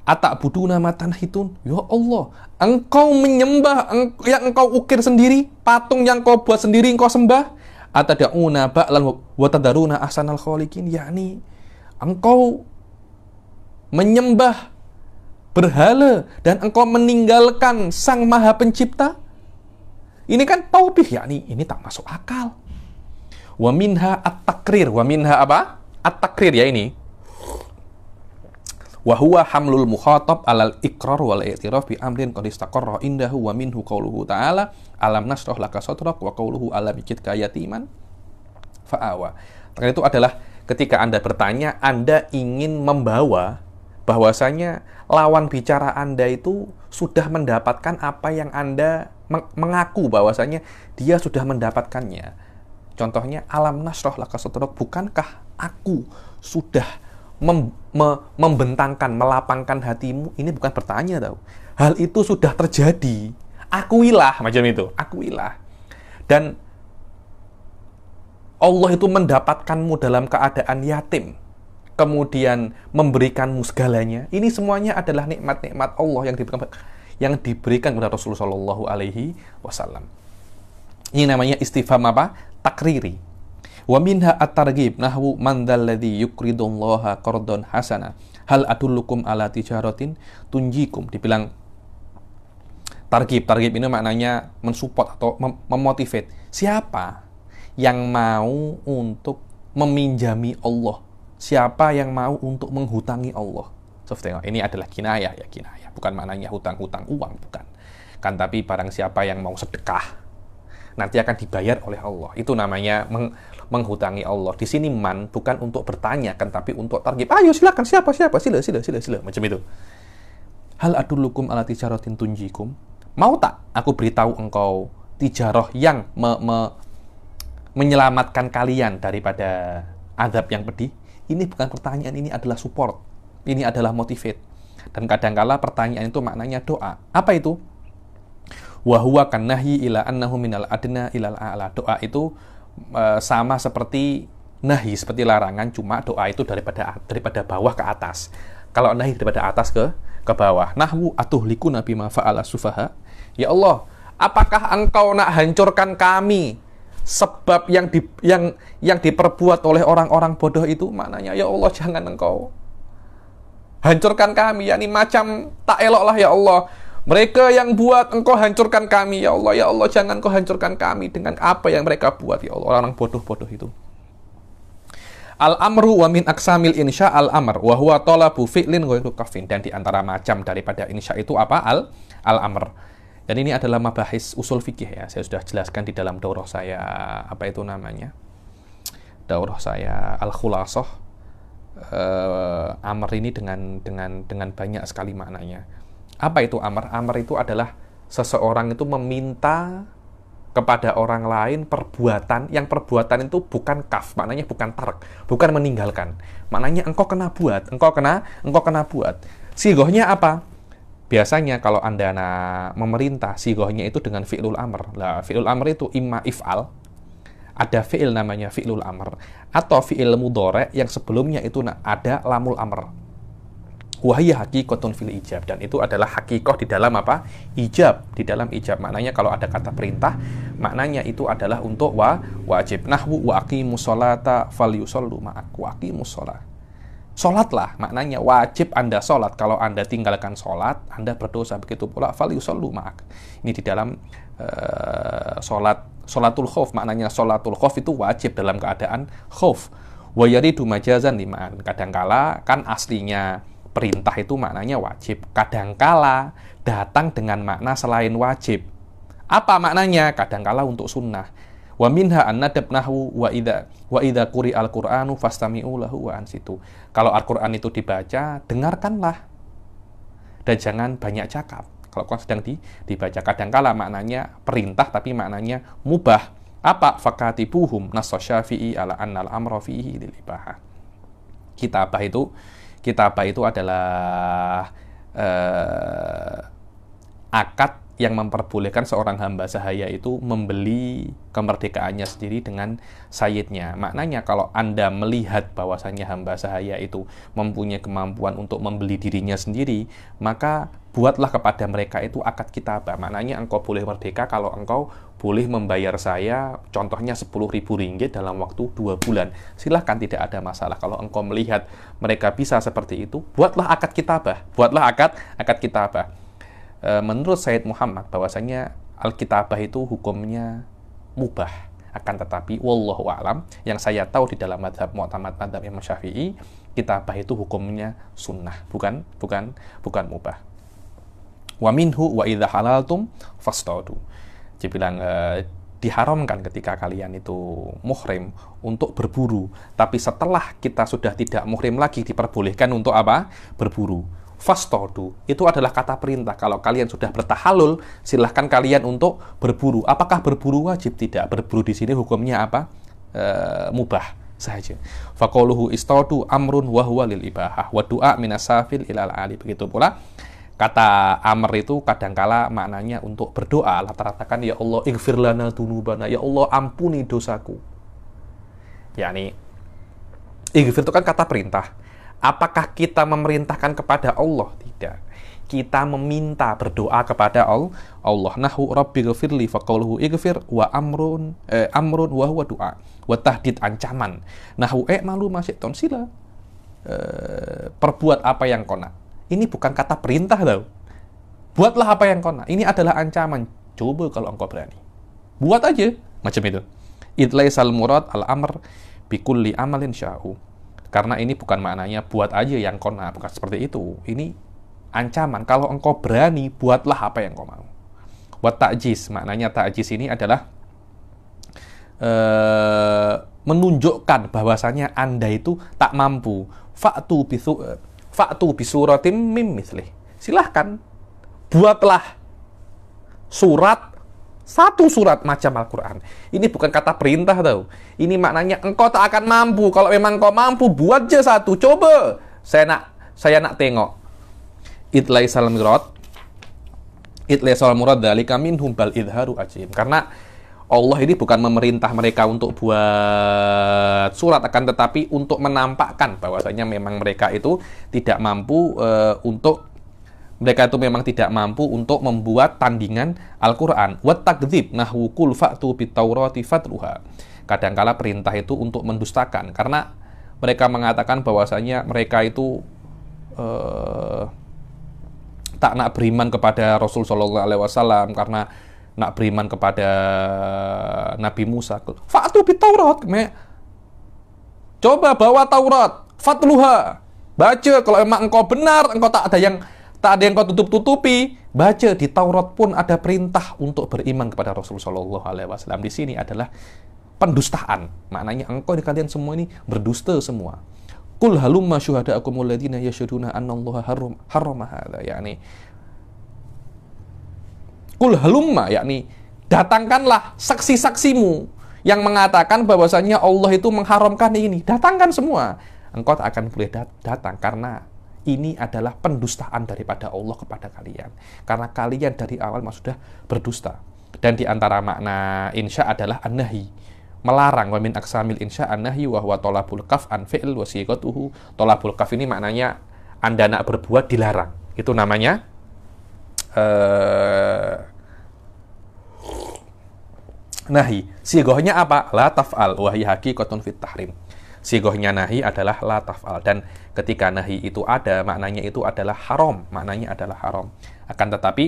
Atak budu nama tanah hitun. Ya Allah, engkau menyembah eng yang engkau ukir sendiri, patung yang kau buat sendiri engkau sembah. Atada'una ba'lan wa tadaruna ahsanal khaliqin. Yakni engkau menyembah berhala dan engkau meninggalkan Sang Maha Pencipta? Ini kan taubih yakni ini tak masuk akal. Wa minha at-takrir, wa minha apa? At-takrir ya ini. Wa huwa hamlul mukhatab alal ikrar wal i'tiraf bi amrin qad istaqarra indahu wa minhu qauluhu ta'ala alam nasrah laka sadrak wa qauluhu alam yajidka yatiman fa'awa. Ternyata itu adalah ketika Anda bertanya, Anda ingin membawa bahwasanya lawan bicara Anda itu sudah mendapatkan apa yang Anda mengaku bahwasanya dia sudah mendapatkannya. Contohnya alam nasroh laka sotorok, bukankah aku sudah mem me membentangkan, melapangkan hatimu? Ini bukan bertanya tahu. Hal itu sudah terjadi. Akuilah macam itu, akuilah. Dan Allah itu mendapatkanmu dalam keadaan yatim, kemudian memberikanmu segalanya. Ini semuanya adalah nikmat-nikmat Allah yang diberikan yang diberikan kepada Rasulullah Shallallahu Alaihi Wasallam. Ini namanya istifham apa? Takriri. Wa minha at targib nahwu man yukridun yukridullaha kordon hasana. Hal adullukum ala tijaratin tunjikum. Dibilang targib. Targib ini maknanya mensupport atau mem memotivate. Siapa yang mau untuk meminjami Allah? Siapa yang mau untuk menghutangi Allah? Coba tengok, ini adalah kinayah ya kinayah. Bukan maknanya hutang-hutang uang, bukan. Kan tapi barang siapa yang mau sedekah, nanti akan dibayar oleh Allah. Itu namanya meng menghutangi Allah. Di sini man bukan untuk bertanya, kan tapi untuk target. Ayo silakan siapa siapa sila sila sila sila macam itu. Hal adulukum ala tijarotin tunjikum. Mau tak aku beritahu engkau tijaroh yang me, me, menyelamatkan kalian daripada azab yang pedih? Ini bukan pertanyaan, ini adalah support. Ini adalah motivate. Dan kadangkala pertanyaan itu maknanya doa. Apa itu? Wahuwa nahi ila annahu minal adna ilal a'la. Doa itu e, sama seperti nahi, seperti larangan, cuma doa itu daripada daripada bawah ke atas. Kalau nahi daripada atas ke ke bawah. Nahwu atuh liku nabi mafa'ala sufaha. Ya Allah, apakah engkau nak hancurkan kami sebab yang di, yang yang diperbuat oleh orang-orang bodoh itu maknanya ya Allah jangan engkau hancurkan kami yakni macam tak elok lah ya Allah mereka yang buat engkau hancurkan kami ya Allah ya Allah jangan engkau hancurkan kami dengan apa yang mereka buat ya Allah orang bodoh-bodoh itu Al amru wa min aksamil insya al amr wa huwa talabu fi'lin ghairu kafin dan di antara macam daripada insya itu apa al al amr dan ini adalah mabahis usul fikih ya. Saya sudah jelaskan di dalam daurah saya apa itu namanya? Daurah saya Al-Khulasoh. uh, eh, amr ini dengan dengan dengan banyak sekali maknanya. Apa itu amar amar itu adalah seseorang itu meminta kepada orang lain perbuatan yang perbuatan itu bukan kaf maknanya bukan tark bukan meninggalkan maknanya engkau kena buat engkau kena engkau kena buat sigohnya apa biasanya kalau anda nah, memerintah sigohnya itu dengan fi'lul amr lah fi'lul amr itu imma if'al ada fi'il namanya fi'lul amr atau fi'il mudore yang sebelumnya itu ada lamul amr wahiyah hakikotun fil ijab dan itu adalah hakikoh di dalam apa ijab di dalam ijab maknanya kalau ada kata perintah maknanya itu adalah untuk wa wajib nahwu wa aqimus sholata fal yusallu ma'ak wa aqimus Sholatlah maknanya wajib Anda sholat. Kalau Anda tinggalkan sholat, Anda berdosa. Begitu pula fal yusallu ma'ak. Ini di dalam uh, sholat sholatul khuf. Maknanya sholatul khuf itu wajib dalam keadaan khuf. Wa yaridu majazan liman. Kadangkala kan aslinya perintah itu maknanya wajib. Kadangkala datang dengan makna selain wajib. Apa maknanya? Kadangkala untuk sunnah Wa minha an nadab nahwu wa idza wa idza quri al-Qur'anu fastami'u lahu wa ansitu. Kalau Al-Qur'an itu dibaca, dengarkanlah. Dan jangan banyak cakap. Kalau Quran sedang di, dibaca kadangkala maknanya perintah tapi maknanya mubah. Apa fakatibuhum nasu Syafi'i ala annal amra fihi lilibaha. Kitabah itu kitabah itu adalah eh, akad yang memperbolehkan seorang hamba sahaya itu membeli kemerdekaannya sendiri dengan sayidnya. Maknanya kalau Anda melihat bahwasannya hamba sahaya itu mempunyai kemampuan untuk membeli dirinya sendiri, maka buatlah kepada mereka itu akad kitabah. Maknanya engkau boleh merdeka kalau engkau boleh membayar saya contohnya sepuluh ribu ringgit dalam waktu dua bulan. Silahkan tidak ada masalah. Kalau engkau melihat mereka bisa seperti itu, buatlah akad kitabah. Buatlah akad akad kitabah Eh, menurut Said Muhammad bahwasanya Alkitabah itu hukumnya mubah akan tetapi wallahu alam yang saya tahu di dalam madhab mu'tamad madhab Imam Syafi'i kitabah itu hukumnya sunnah bukan bukan bukan mubah wa minhu wa idha halaltum fastadu dia bilang e, diharamkan ketika kalian itu muhrim untuk berburu tapi setelah kita sudah tidak muhrim lagi diperbolehkan untuk apa berburu fastodu itu adalah kata perintah. Kalau kalian sudah bertahalul, silahkan kalian untuk berburu. Apakah berburu wajib? Tidak. Berburu di sini hukumnya apa? E, mubah saja. Fakoluhu istodu amrun wahwa lil ibahah wadua minasafil ilal ali. Begitu pula kata amr itu kadangkala maknanya untuk berdoa rata-rata kan ya Allah ighfir lana dunubana ya Allah ampuni dosaku Yani ingfir itu kan kata perintah Apakah kita memerintahkan kepada Allah? Tidak kita meminta berdoa kepada Allah nahu rabbighfirli faqauluhu ighfir wa amrun eh, amrun wa huwa doa wa tahdid ancaman nahu e malu masih tonsila eh, perbuat apa yang kona ini bukan kata perintah tau buatlah apa yang kona ini adalah ancaman coba kalau engkau berani buat aja macam itu idlaisal murad al amr bikulli amalin sya'u. Karena ini bukan maknanya buat aja yang kau kona, bukan seperti itu. Ini ancaman, kalau engkau berani, buatlah apa yang kau mau. Buat takjiz, maknanya takjiz ini adalah uh, menunjukkan bahwasanya Anda itu tak mampu. Faktu bisu faktu bisuratim mim mislih. Silahkan, buatlah surat satu surat macam Al-Quran. Ini bukan kata perintah tau. Ini maknanya engkau tak akan mampu. Kalau memang kau mampu, buat aja satu. Coba. Saya nak saya nak tengok. Itlai salam murad. Itlai salam murad dalika minhum bal idharu ajim. Karena Allah ini bukan memerintah mereka untuk buat surat akan tetapi untuk menampakkan bahwasanya memang mereka itu tidak mampu uh, untuk mereka itu memang tidak mampu untuk membuat tandingan Al-Quran. Wat takdzib faktu kul fa'tu fatruha. Kadangkala perintah itu untuk mendustakan. Karena mereka mengatakan bahwasanya mereka itu uh, tak nak beriman kepada Rasul Shallallahu Alaihi Wasallam karena nak beriman kepada Nabi Musa. Fa'tu bitaurat. Coba bawa Taurat. Fatluha. Baca kalau emang engkau benar, engkau tak ada yang Tak ada yang kau tutup-tutupi. Baca di Taurat pun ada perintah untuk beriman kepada Rasulullah Shallallahu Alaihi Wasallam. Di sini adalah pendustaan. Maknanya engkau di kalian semua ini berdusta semua. Kul halumma syuhada'akum ladina yashuduna annallaha haram harrama hadza yakni Kul halumma yakni datangkanlah saksi-saksimu yang mengatakan bahwasanya Allah itu mengharamkan ini. Datangkan semua. Engkau tak akan boleh datang karena ini adalah pendustaan daripada Allah kepada kalian. Karena kalian dari awal sudah berdusta. Dan di antara makna insya adalah anahi melarang wa min aksamil insya anahi wa huwa tolabul kaf an fi'l wa siqatuhu. Tolabul kaf ini maknanya Anda nak berbuat dilarang. Itu namanya uh, nahi. Sigohnya apa? La taf'al wa hiya haqiqatun fit tahrim sigohnya nahi adalah la taf'al dan ketika nahi itu ada maknanya itu adalah haram maknanya adalah haram akan tetapi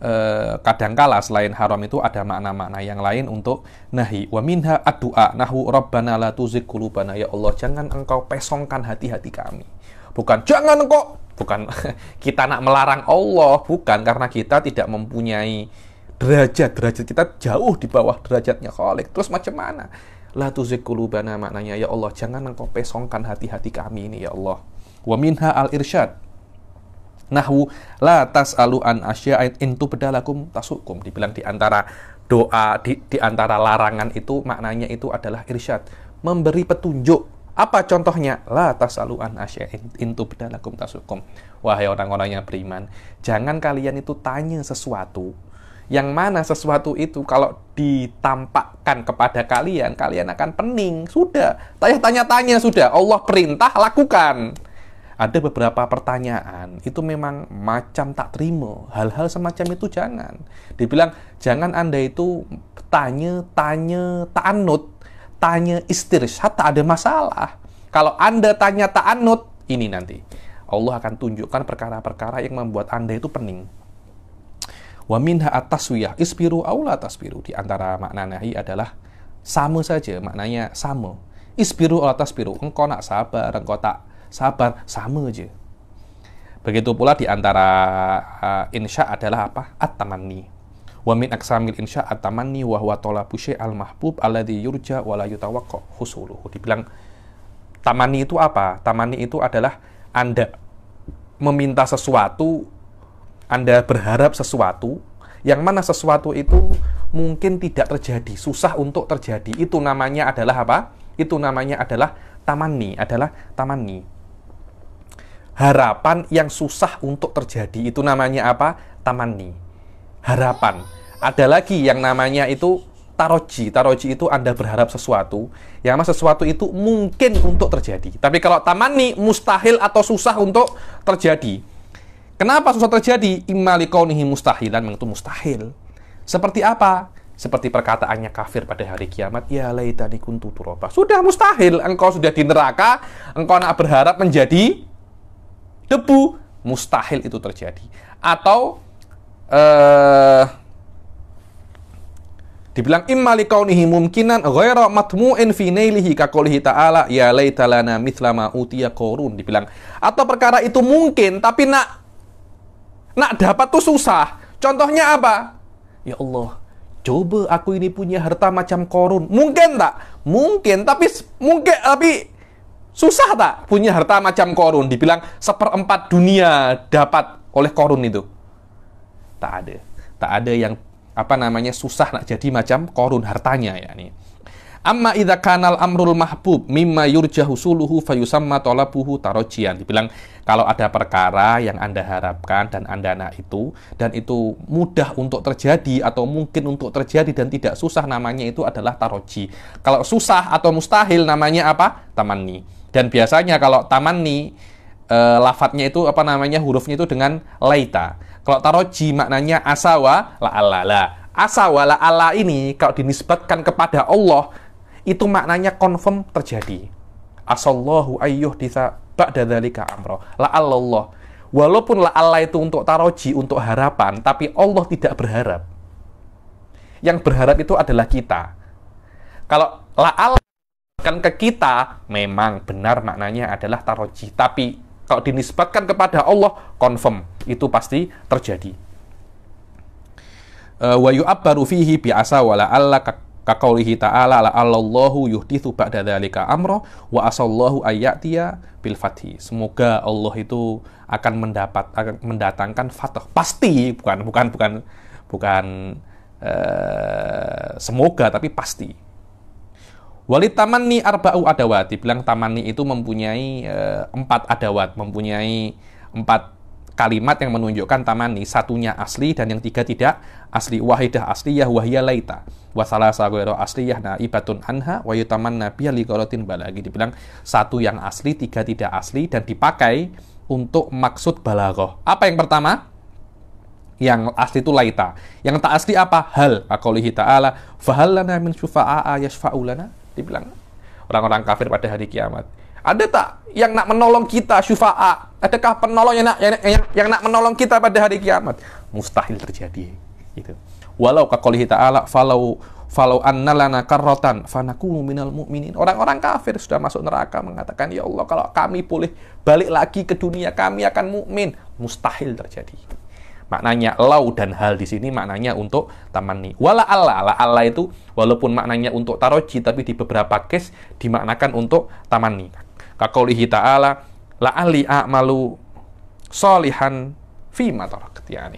eh, kadangkala selain haram itu ada makna-makna yang lain untuk nahi wa minha addu'a nahu rabbana la tuzigh qulubana ya Allah jangan engkau pesongkan hati-hati kami bukan jangan engkau bukan [LAUGHS] kita nak melarang Allah bukan karena kita tidak mempunyai derajat derajat kita jauh di bawah derajatnya Khalik terus macam mana La tuzikulubana maknanya, Ya Allah, jangan engkau pesongkan hati-hati kami ini, Ya Allah. Wa minha al-irsyad. Nahwu la tas'alu an asya'in intu bedalakum tasukum. Dibilang di antara doa, di, di antara larangan itu, maknanya itu adalah irsyad. Memberi petunjuk apa contohnya? La tasalu an asya'in intu bedalakum tasukum. Wahai orang-orang yang beriman, jangan kalian itu tanya sesuatu yang mana sesuatu itu kalau ditampakkan kepada kalian, kalian akan pening. Sudah, tanya-tanya tanya sudah. Allah perintah, lakukan. Ada beberapa pertanyaan, itu memang macam tak terima. Hal-hal semacam itu jangan. Dibilang, jangan Anda itu tanya, tanya, tak anut tanya istirahat tak ada masalah. Kalau Anda tanya tak anut ini nanti. Allah akan tunjukkan perkara-perkara yang membuat Anda itu pening. Wa minha at-taswiyah, isbiru aula tasbiru. Di antara makna nahi adalah sama saja, maknanya sama. Isbiru aula tasbiru, engkau nak sabar, engkau tak sabar, sama aja. Begitu pula di antara uh, insya adalah apa? At-tamanni. Wa min aksamil insya at-tamanni wa huwa talabu al-mahbub alladhi yurja wa la yutawaqqa husuluhu. Dibilang tamani itu apa? Tamani itu adalah Anda meminta sesuatu anda berharap sesuatu yang mana sesuatu itu mungkin tidak terjadi, susah untuk terjadi. Itu namanya adalah apa? Itu namanya adalah tamani, adalah tamani. Harapan yang susah untuk terjadi itu namanya apa? Tamani. Harapan. Ada lagi yang namanya itu taroji. Taroji itu Anda berharap sesuatu, yang mana sesuatu itu mungkin untuk terjadi. Tapi kalau tamani mustahil atau susah untuk terjadi. Kenapa susah terjadi? Imma liqaunihi mustahilan itu mustahil. Seperti apa? Seperti perkataannya kafir pada hari kiamat, ya laitani kuntu turoba. Sudah mustahil, engkau sudah di neraka, engkau nak berharap menjadi debu. Mustahil itu terjadi. Atau eh uh, Dibilang imma mungkinan. mumkinan ghaira matmu'in fi nailihi ka ta'ala ya laita lana mithla ma utiya Korun dibilang atau perkara itu mungkin tapi nak Nak dapat tuh susah. Contohnya apa? Ya Allah, coba aku ini punya harta macam korun. Mungkin tak? Mungkin, tapi mungkin tapi susah tak punya harta macam korun? Dibilang seperempat dunia dapat oleh korun itu. Tak ada. Tak ada yang apa namanya susah nak jadi macam korun hartanya ya nih. Amma idza kanal amrul mahbub mimma yurja husuluhu fayusamma talabuhu tarojian. Dibilang kalau ada perkara yang Anda harapkan dan Anda nak itu dan itu mudah untuk terjadi atau mungkin untuk terjadi dan tidak susah namanya itu adalah taroji. Kalau susah atau mustahil namanya apa? Tamanni. Dan biasanya kalau tamanni e, lafatnya itu apa namanya hurufnya itu dengan laita. Kalau taroji maknanya asawa la ala Asawa la ala ini kalau dinisbatkan kepada Allah itu maknanya confirm terjadi. Asallahu ayyuh disa ba'da dzalika amro. La'allallah. Walaupun la'alla itu untuk taroji, untuk harapan, tapi Allah tidak berharap. Yang berharap itu adalah kita. Kalau la'alla kan ke kita, memang benar maknanya adalah taroji. Tapi kalau dinisbatkan kepada Allah, confirm. Itu pasti terjadi. Eh, wa yu'abbaru fihi bi'asa wa Kakaulihi ta'ala la allahu yuhdithu ba'da dzalika amra wa asallahu ayyatiya bil fathi. Semoga Allah itu akan mendapat akan mendatangkan fatah. Pasti bukan bukan bukan bukan uh, semoga tapi pasti. Walid tamanni arba'u adawat. Dibilang tamanni itu mempunyai uh, empat adawat, mempunyai empat kalimat yang menunjukkan tamani satunya asli dan yang tiga tidak asli wahidah asliyah wahya laita wasalah sagoro asliyah na ibatun anha wayutaman nabi alikorotin balagi dibilang satu yang asli tiga tidak asli dan dipakai untuk maksud balagoh apa yang pertama yang asli itu laita. Yang tak asli apa? Hal. Akolihi ta'ala. Fahallana min syufa'a yashfa'ulana. Dibilang, orang-orang kafir pada hari kiamat. Ada tak yang nak menolong kita syufa'a? Adakah penolong yang nak yang, yang, yang nak menolong kita pada hari kiamat? Mustahil terjadi. Gitu. Walau kakolihi ta'ala falau falau annalana karrotan fanakunu minal mu'minin. Orang-orang kafir sudah masuk neraka mengatakan, "Ya Allah, kalau kami boleh balik lagi ke dunia, kami akan mukmin." Mustahil terjadi. Maknanya lau dan hal di sini maknanya untuk tamani. Wala ala ala ala itu walaupun maknanya untuk taroji tapi di beberapa case dimaknakan untuk tamani. kakolihi ta'ala la ali a'malu solihan fi matarakat eh,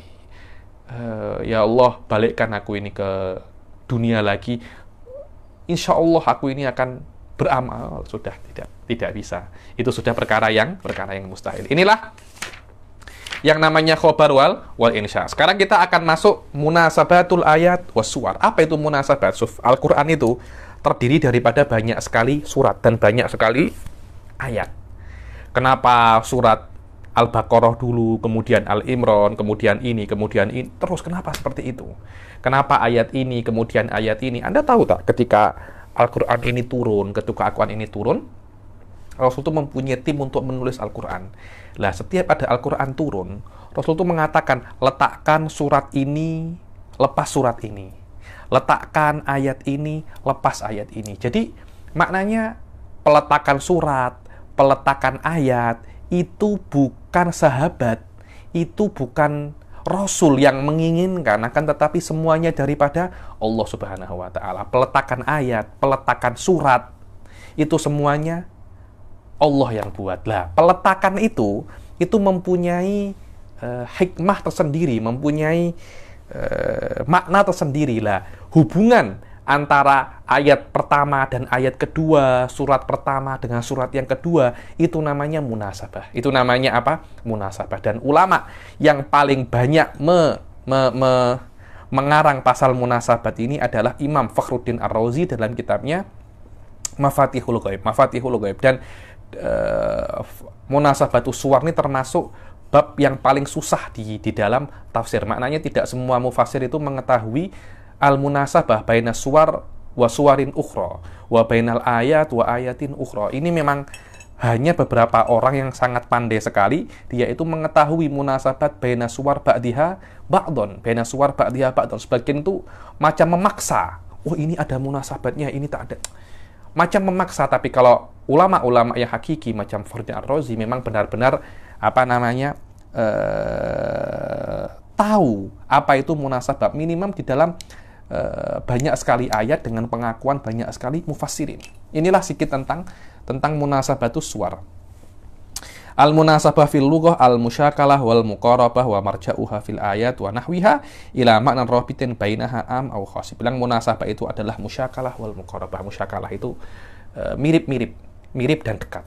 ya Allah balikkan aku ini ke dunia lagi insya Allah aku ini akan beramal sudah tidak tidak bisa itu sudah perkara yang perkara yang mustahil inilah yang namanya khobar wal, wal insya. Sekarang kita akan masuk munasabatul ayat wasuar. Apa itu munasabat? Al-Quran itu terdiri daripada banyak sekali surat dan banyak sekali ayat. Kenapa surat Al-Baqarah dulu, kemudian Al-Imran, kemudian ini, kemudian ini. Terus kenapa seperti itu? Kenapa ayat ini, kemudian ayat ini? Anda tahu tak ketika Al-Quran ini turun, ketika Al-Quran ini turun, Rasul itu mempunyai tim untuk menulis Al-Quran. Lah, setiap ada Al-Quran turun, Rasul itu mengatakan, letakkan surat ini, lepas surat ini. Letakkan ayat ini, lepas ayat ini. Jadi, maknanya peletakan surat, peletakan ayat, itu bukan sahabat, itu bukan Rasul yang menginginkan akan tetapi semuanya daripada Allah Subhanahu wa taala. Peletakan ayat, peletakan surat itu semuanya Allah yang buat. Lah, peletakan itu itu mempunyai uh, hikmah tersendiri, mempunyai uh, makna tersendiri lah. Hubungan antara ayat pertama dan ayat kedua, surat pertama dengan surat yang kedua, itu namanya munasabah. Itu namanya apa? Munasabah. Dan ulama yang paling banyak me, me, me, mengarang pasal munasabah ini adalah Imam Fakhruddin Ar-Razi dalam kitabnya Mafatihul Ghaib. Mafatihul Ghaib. Dan uh, eh, Munasah Batu Suwar ini termasuk bab yang paling susah di, di dalam tafsir. Maknanya tidak semua mufasir itu mengetahui al-munasabah baina suwar wa suwarin ukhra wa bainal ayat wa ayatin ukhra. Ini memang hanya beberapa orang yang sangat pandai sekali dia itu mengetahui munasabat baina suwar ba'diha ba'dhon, baina suwar ba'diha ba'dhon. sebagian itu macam memaksa oh ini ada munasabatnya ini tak ada macam memaksa tapi kalau ulama-ulama yang hakiki macam Fardin Ar-Razi memang benar-benar apa namanya eh, tahu apa itu munasabah minimum di dalam eh, banyak sekali ayat dengan pengakuan banyak sekali mufassirin. Inilah sedikit tentang tentang itu suar. Al munasabah fil lughah al musyakalah wal muqarabah wa marja'uha fil ayat wa nahwiha ila makna rabitin bainaha am au khas. Bilang munasabah itu adalah musyakalah wal muqarabah. Musyakalah itu eh, mirip-mirip. E, mirip dan dekat.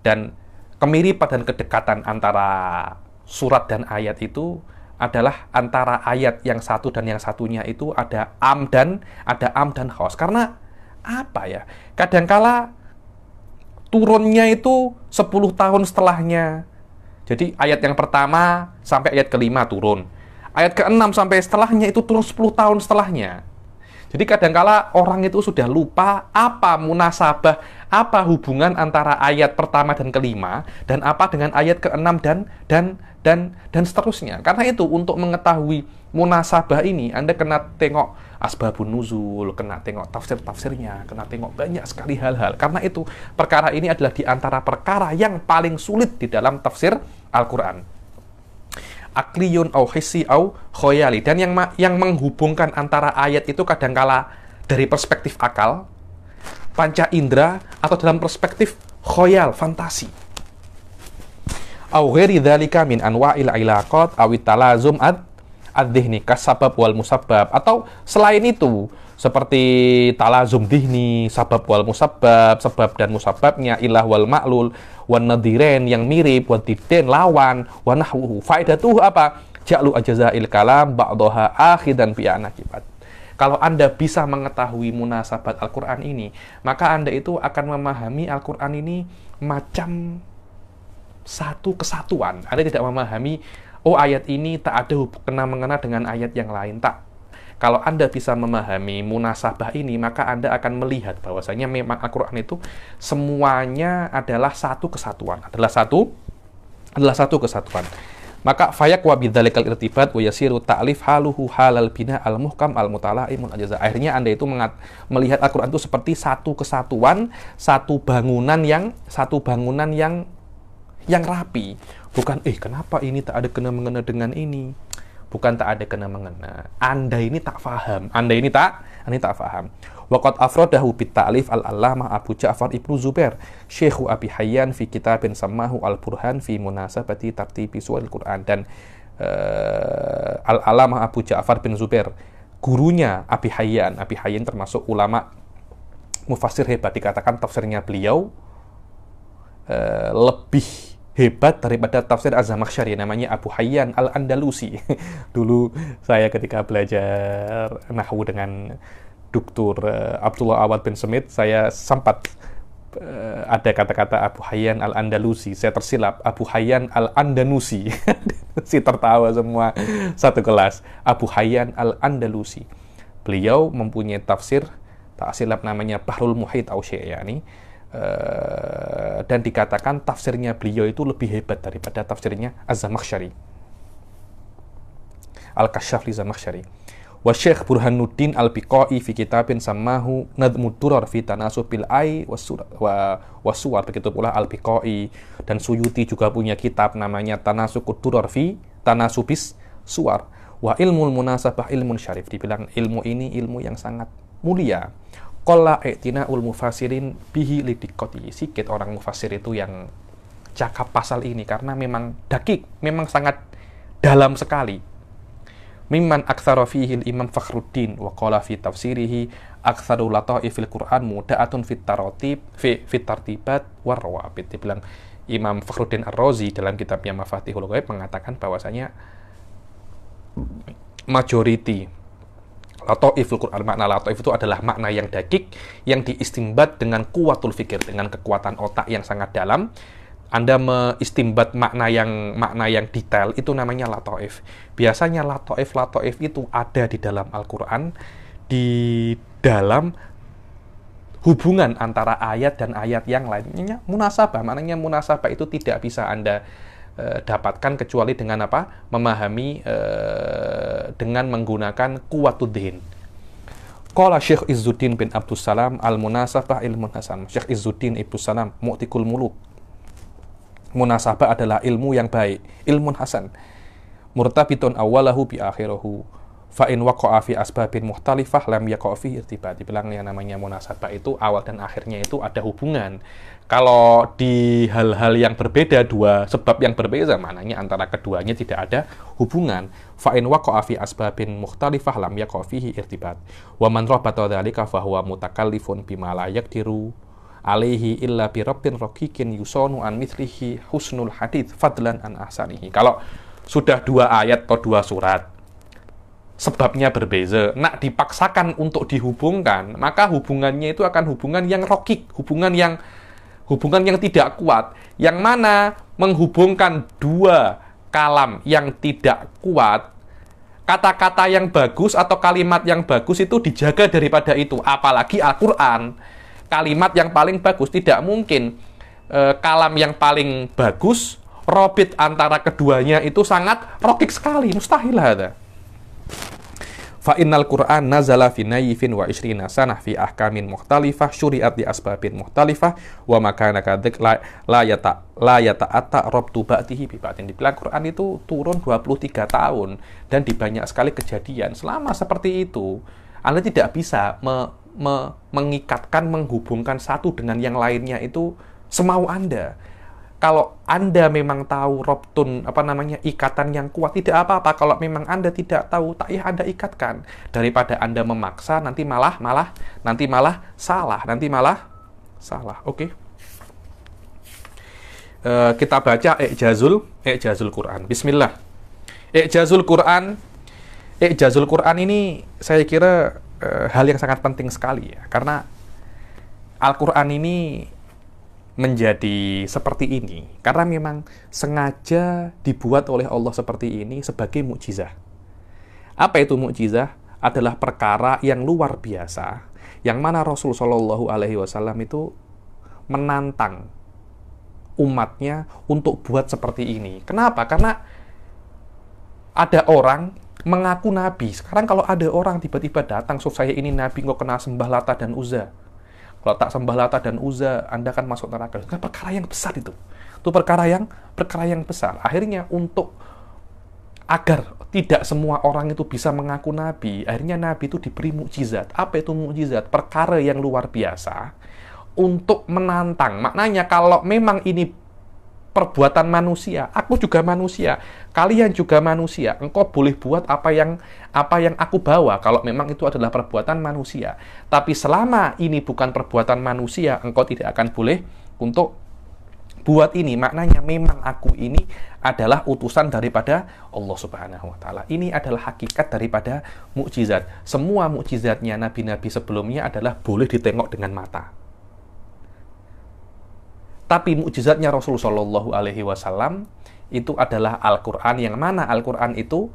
Dan kemiripan dan kedekatan antara surat dan ayat itu adalah antara ayat yang satu dan yang satunya itu ada am dan ada am dan khos Karena apa ya? Kadangkala turunnya itu 10 tahun setelahnya. Jadi ayat yang pertama sampai ayat kelima turun. Ayat ke-6 sampai setelahnya itu turun 10 tahun setelahnya. Jadi kadangkala orang itu sudah lupa apa munasabah apa hubungan antara ayat pertama dan kelima dan apa dengan ayat keenam dan dan dan dan seterusnya. Karena itu untuk mengetahui munasabah ini Anda kena tengok asbabun nuzul, kena tengok tafsir-tafsirnya, kena tengok banyak sekali hal-hal. Karena itu perkara ini adalah di antara perkara yang paling sulit di dalam tafsir Al-Qur'an akliyun au hisi au khoyali dan yang yang menghubungkan antara ayat itu kadangkala dari perspektif akal panca indera, atau dalam perspektif khoyal, fantasi. Au ghairi dzalika min anwa'il ilaqot awit talazum ad ad-dihni kasabab wal musabab atau selain itu seperti talazum dihni, sabab wal musabab, sebab dan musababnya, ilah wal ma'lul, wan nadiren yang mirip, wan diden lawan, wan nahwuhu. tuh apa? Ja'lu ajazail kalam ba'doha akhidan bi'ana akibat. Kalau Anda bisa mengetahui munasabat Al-Quran ini, maka Anda itu akan memahami Al-Quran ini macam satu kesatuan. Anda tidak memahami, oh ayat ini tak ada kena-mengena dengan ayat yang lain. Tak. Kalau Anda bisa memahami munasabah ini, maka Anda akan melihat bahwasanya memang Al-Quran itu semuanya adalah satu kesatuan. Adalah satu, adalah satu kesatuan. Maka fayak wa bidzalikal irtibat wa yasiru ta'lif haluhu halal bina al muhkam al mutalaimun ajaza. Akhirnya Anda itu mengat, melihat Al-Qur'an itu seperti satu kesatuan, satu bangunan yang satu bangunan yang yang rapi. Bukan eh kenapa ini tak ada kena mengena dengan ini. Bukan tak ada kena mengena. Anda ini tak faham. Anda ini tak Anda ini tak faham. Waqat Afrodahu bit ta'lif al-allamah Abu Ja'far Ibnu Zubair, Syekhu Abi Hayyan fi kitabin samahu al-Burhan fi munasabati tartibi suwal Quran dan uh, al-allamah Abu Ja'far bin Zubair gurunya Abi Hayyan. Abi Hayyan termasuk ulama mufasir hebat. Dikatakan tafsirnya beliau uh, lebih hebat daripada tafsir Az-Zamakhsyari namanya Abu Hayyan Al-Andalusi. [LAUGHS] Dulu saya ketika belajar nahwu dengan Duktur eh, Abdullah Awad bin Semit, saya sempat uh, ada kata-kata Abu Hayyan Al-Andalusi. Saya tersilap, Abu Hayyan Al-Andalusi. [LAUGHS] si tertawa semua satu kelas. Abu Hayyan Al-Andalusi. Beliau mempunyai tafsir tak silap namanya Bahrul Muhyid Ausya'ani. Uh, eh, dan dikatakan tafsirnya beliau itu lebih hebat daripada tafsirnya Az-Zamakhsyari. Al-Kashaf li Zamakhsyari wa Syekh Burhanuddin Al-Biqai fi kitabin samahu Nadmu Durar fi Tanasub bil Ai wa wasuar begitu pula Al-Biqai dan Suyuti juga punya kitab namanya Tanasub Durar fi Tanasubis Suar wa ilmu munasabah ilmun syarif dibilang ilmu ini ilmu yang sangat mulia Kola etina ul mufasirin bihi lidikoti sikit orang mufasir itu yang cakap pasal ini karena memang dakik memang sangat dalam sekali mimman aktsara fihi Imam Fakhruddin wa qala fi tafsirihi aktsaru lataifil Qur'an muda'atun fit taratib fi fit tartibat war rawabit dibilang Imam Fakhruddin Ar-Razi dalam kitabnya Mafatihul Ghaib mengatakan bahwasanya majority lataiful Qur'an makna lataif itu adalah makna yang dakik yang diistimbat dengan kuatul fikir dengan kekuatan otak yang sangat dalam anda meistimbat makna yang makna yang detail itu namanya latoif. Biasanya latoif latoif itu ada di dalam Al-Qur'an di dalam hubungan antara ayat dan ayat yang lainnya munasabah maknanya munasabah itu tidak bisa anda e, dapatkan kecuali dengan apa memahami e, dengan menggunakan kuwatuddin Qala Syekh Izzuddin bin abdussalam al-munasabah ilmun hasan Syekh Izzuddin Ibnu Salam mu'tikul muluk Munasabah adalah ilmu yang baik, ilmu hasan. Murtabitun awalahu bi akhirahu. Fa in waqa'a fi asbabin muhtalifah lam yaqa fi irtibat. Dibilang yang namanya munasabah itu awal dan akhirnya itu ada hubungan. Kalau di hal-hal yang berbeda dua sebab yang berbeda maknanya antara keduanya tidak ada hubungan. Fa in waqa'a fi asbabin muhtalifah lam yaqa fihi irtibat. Wa man rabata dzalika fa huwa mutakallifun bima la yaqdiru alaihi illa bi rabbin raqiqin yusonu an mithlihi husnul hadith fadlan an ahsanihi. Kalau sudah dua ayat atau dua surat, sebabnya berbeza. Nak dipaksakan untuk dihubungkan, maka hubungannya itu akan hubungan yang rokik, hubungan yang hubungan yang tidak kuat, yang mana menghubungkan dua kalam yang tidak kuat, kata-kata yang bagus atau kalimat yang bagus itu dijaga daripada itu, apalagi Al-Qur'an kalimat yang paling bagus tidak mungkin e, kalam yang paling bagus robit antara keduanya itu sangat rokik sekali mustahil ada fa innal Qur'an nazala fi nayfin wa isrina sana fi ahkamin mukhtalifah syuri'at di asbabin mukhtalifah wa makana kadik la, la yata la yata'atta rabtu ba'dihi bi ba'din Al Qur'an itu turun 23 tahun dan di banyak sekali kejadian selama seperti itu Anda tidak bisa me mengikatkan, menghubungkan satu dengan yang lainnya itu semau Anda. Kalau Anda memang tahu robtun, apa namanya, ikatan yang kuat, tidak apa-apa. Kalau memang Anda tidak tahu, tak ya Anda ikatkan. Daripada Anda memaksa, nanti malah, malah, nanti malah salah, nanti malah salah. Oke. Okay? Uh, eh, kita baca Ijazul, Ijazul Quran. Bismillah. Ijazul Quran, Ijazul Quran ini saya kira uh, hal yang sangat penting sekali ya karena Al-Qur'an ini menjadi seperti ini karena memang sengaja dibuat oleh Allah seperti ini sebagai mukjizah. Apa itu mukjizah? Adalah perkara yang luar biasa yang mana Rasul Shallallahu alaihi wasallam itu menantang umatnya untuk buat seperti ini. Kenapa? Karena ada orang mengaku nabi. Sekarang kalau ada orang tiba-tiba datang, sof saya ini nabi, kok kena sembah lata dan uza. Kalau tak sembah lata dan uza, Anda akan masuk neraka. Itu perkara yang besar itu. Itu perkara yang perkara yang besar. Akhirnya untuk agar tidak semua orang itu bisa mengaku nabi, akhirnya nabi itu diberi mukjizat. Apa itu mukjizat? Perkara yang luar biasa untuk menantang. Maknanya kalau memang ini perbuatan manusia. Aku juga manusia. Kalian juga manusia. Engkau boleh buat apa yang apa yang aku bawa kalau memang itu adalah perbuatan manusia. Tapi selama ini bukan perbuatan manusia, engkau tidak akan boleh untuk buat ini. Maknanya memang aku ini adalah utusan daripada Allah Subhanahu wa taala. Ini adalah hakikat daripada mukjizat. Semua mukjizatnya nabi-nabi sebelumnya adalah boleh ditengok dengan mata tapi mukjizatnya Rasul Shallallahu Alaihi Wasallam itu adalah Al-Quran yang mana Al-Quran itu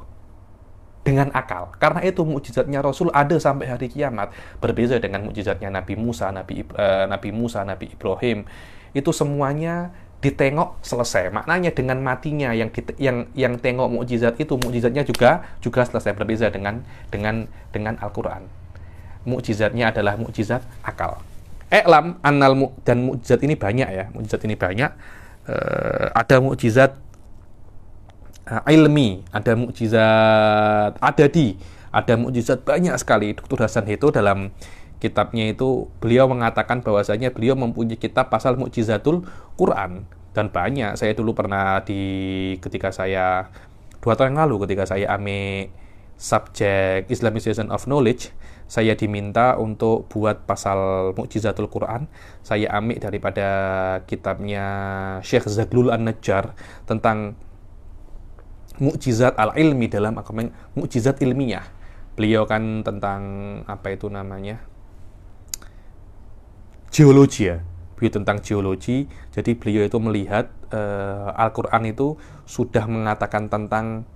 dengan akal. Karena itu mukjizatnya Rasul ada sampai hari kiamat. Berbeda dengan mukjizatnya Nabi Musa, Nabi uh, Nabi Musa, Nabi Ibrahim. Itu semuanya ditengok selesai. Maknanya dengan matinya yang yang yang tengok mukjizat itu mukjizatnya juga juga selesai berbeda dengan dengan dengan Al-Qur'an. Mukjizatnya adalah mukjizat akal. Eklam annal mu, dan mujizat ini banyak ya, mujizat ini banyak. Uh, ada mukjizat eh, ilmi, ada mukjizat di ada mujizat banyak sekali. Dr. Hasan itu dalam kitabnya itu beliau mengatakan bahwasanya beliau mempunyai kitab pasal mujizatul Quran dan banyak. Saya dulu pernah di ketika saya dua tahun yang lalu ketika saya ame subjek Islamization of Knowledge saya diminta untuk buat pasal mukjizatul Quran. Saya amik daripada kitabnya Syekh Zaglul An-Najjar tentang mukjizat al-ilmi dalam agama mukjizat ilmiah. Beliau kan tentang apa itu namanya? geologi ya. Beliau tentang geologi. Jadi beliau itu melihat uh, Al-Qur'an itu sudah mengatakan tentang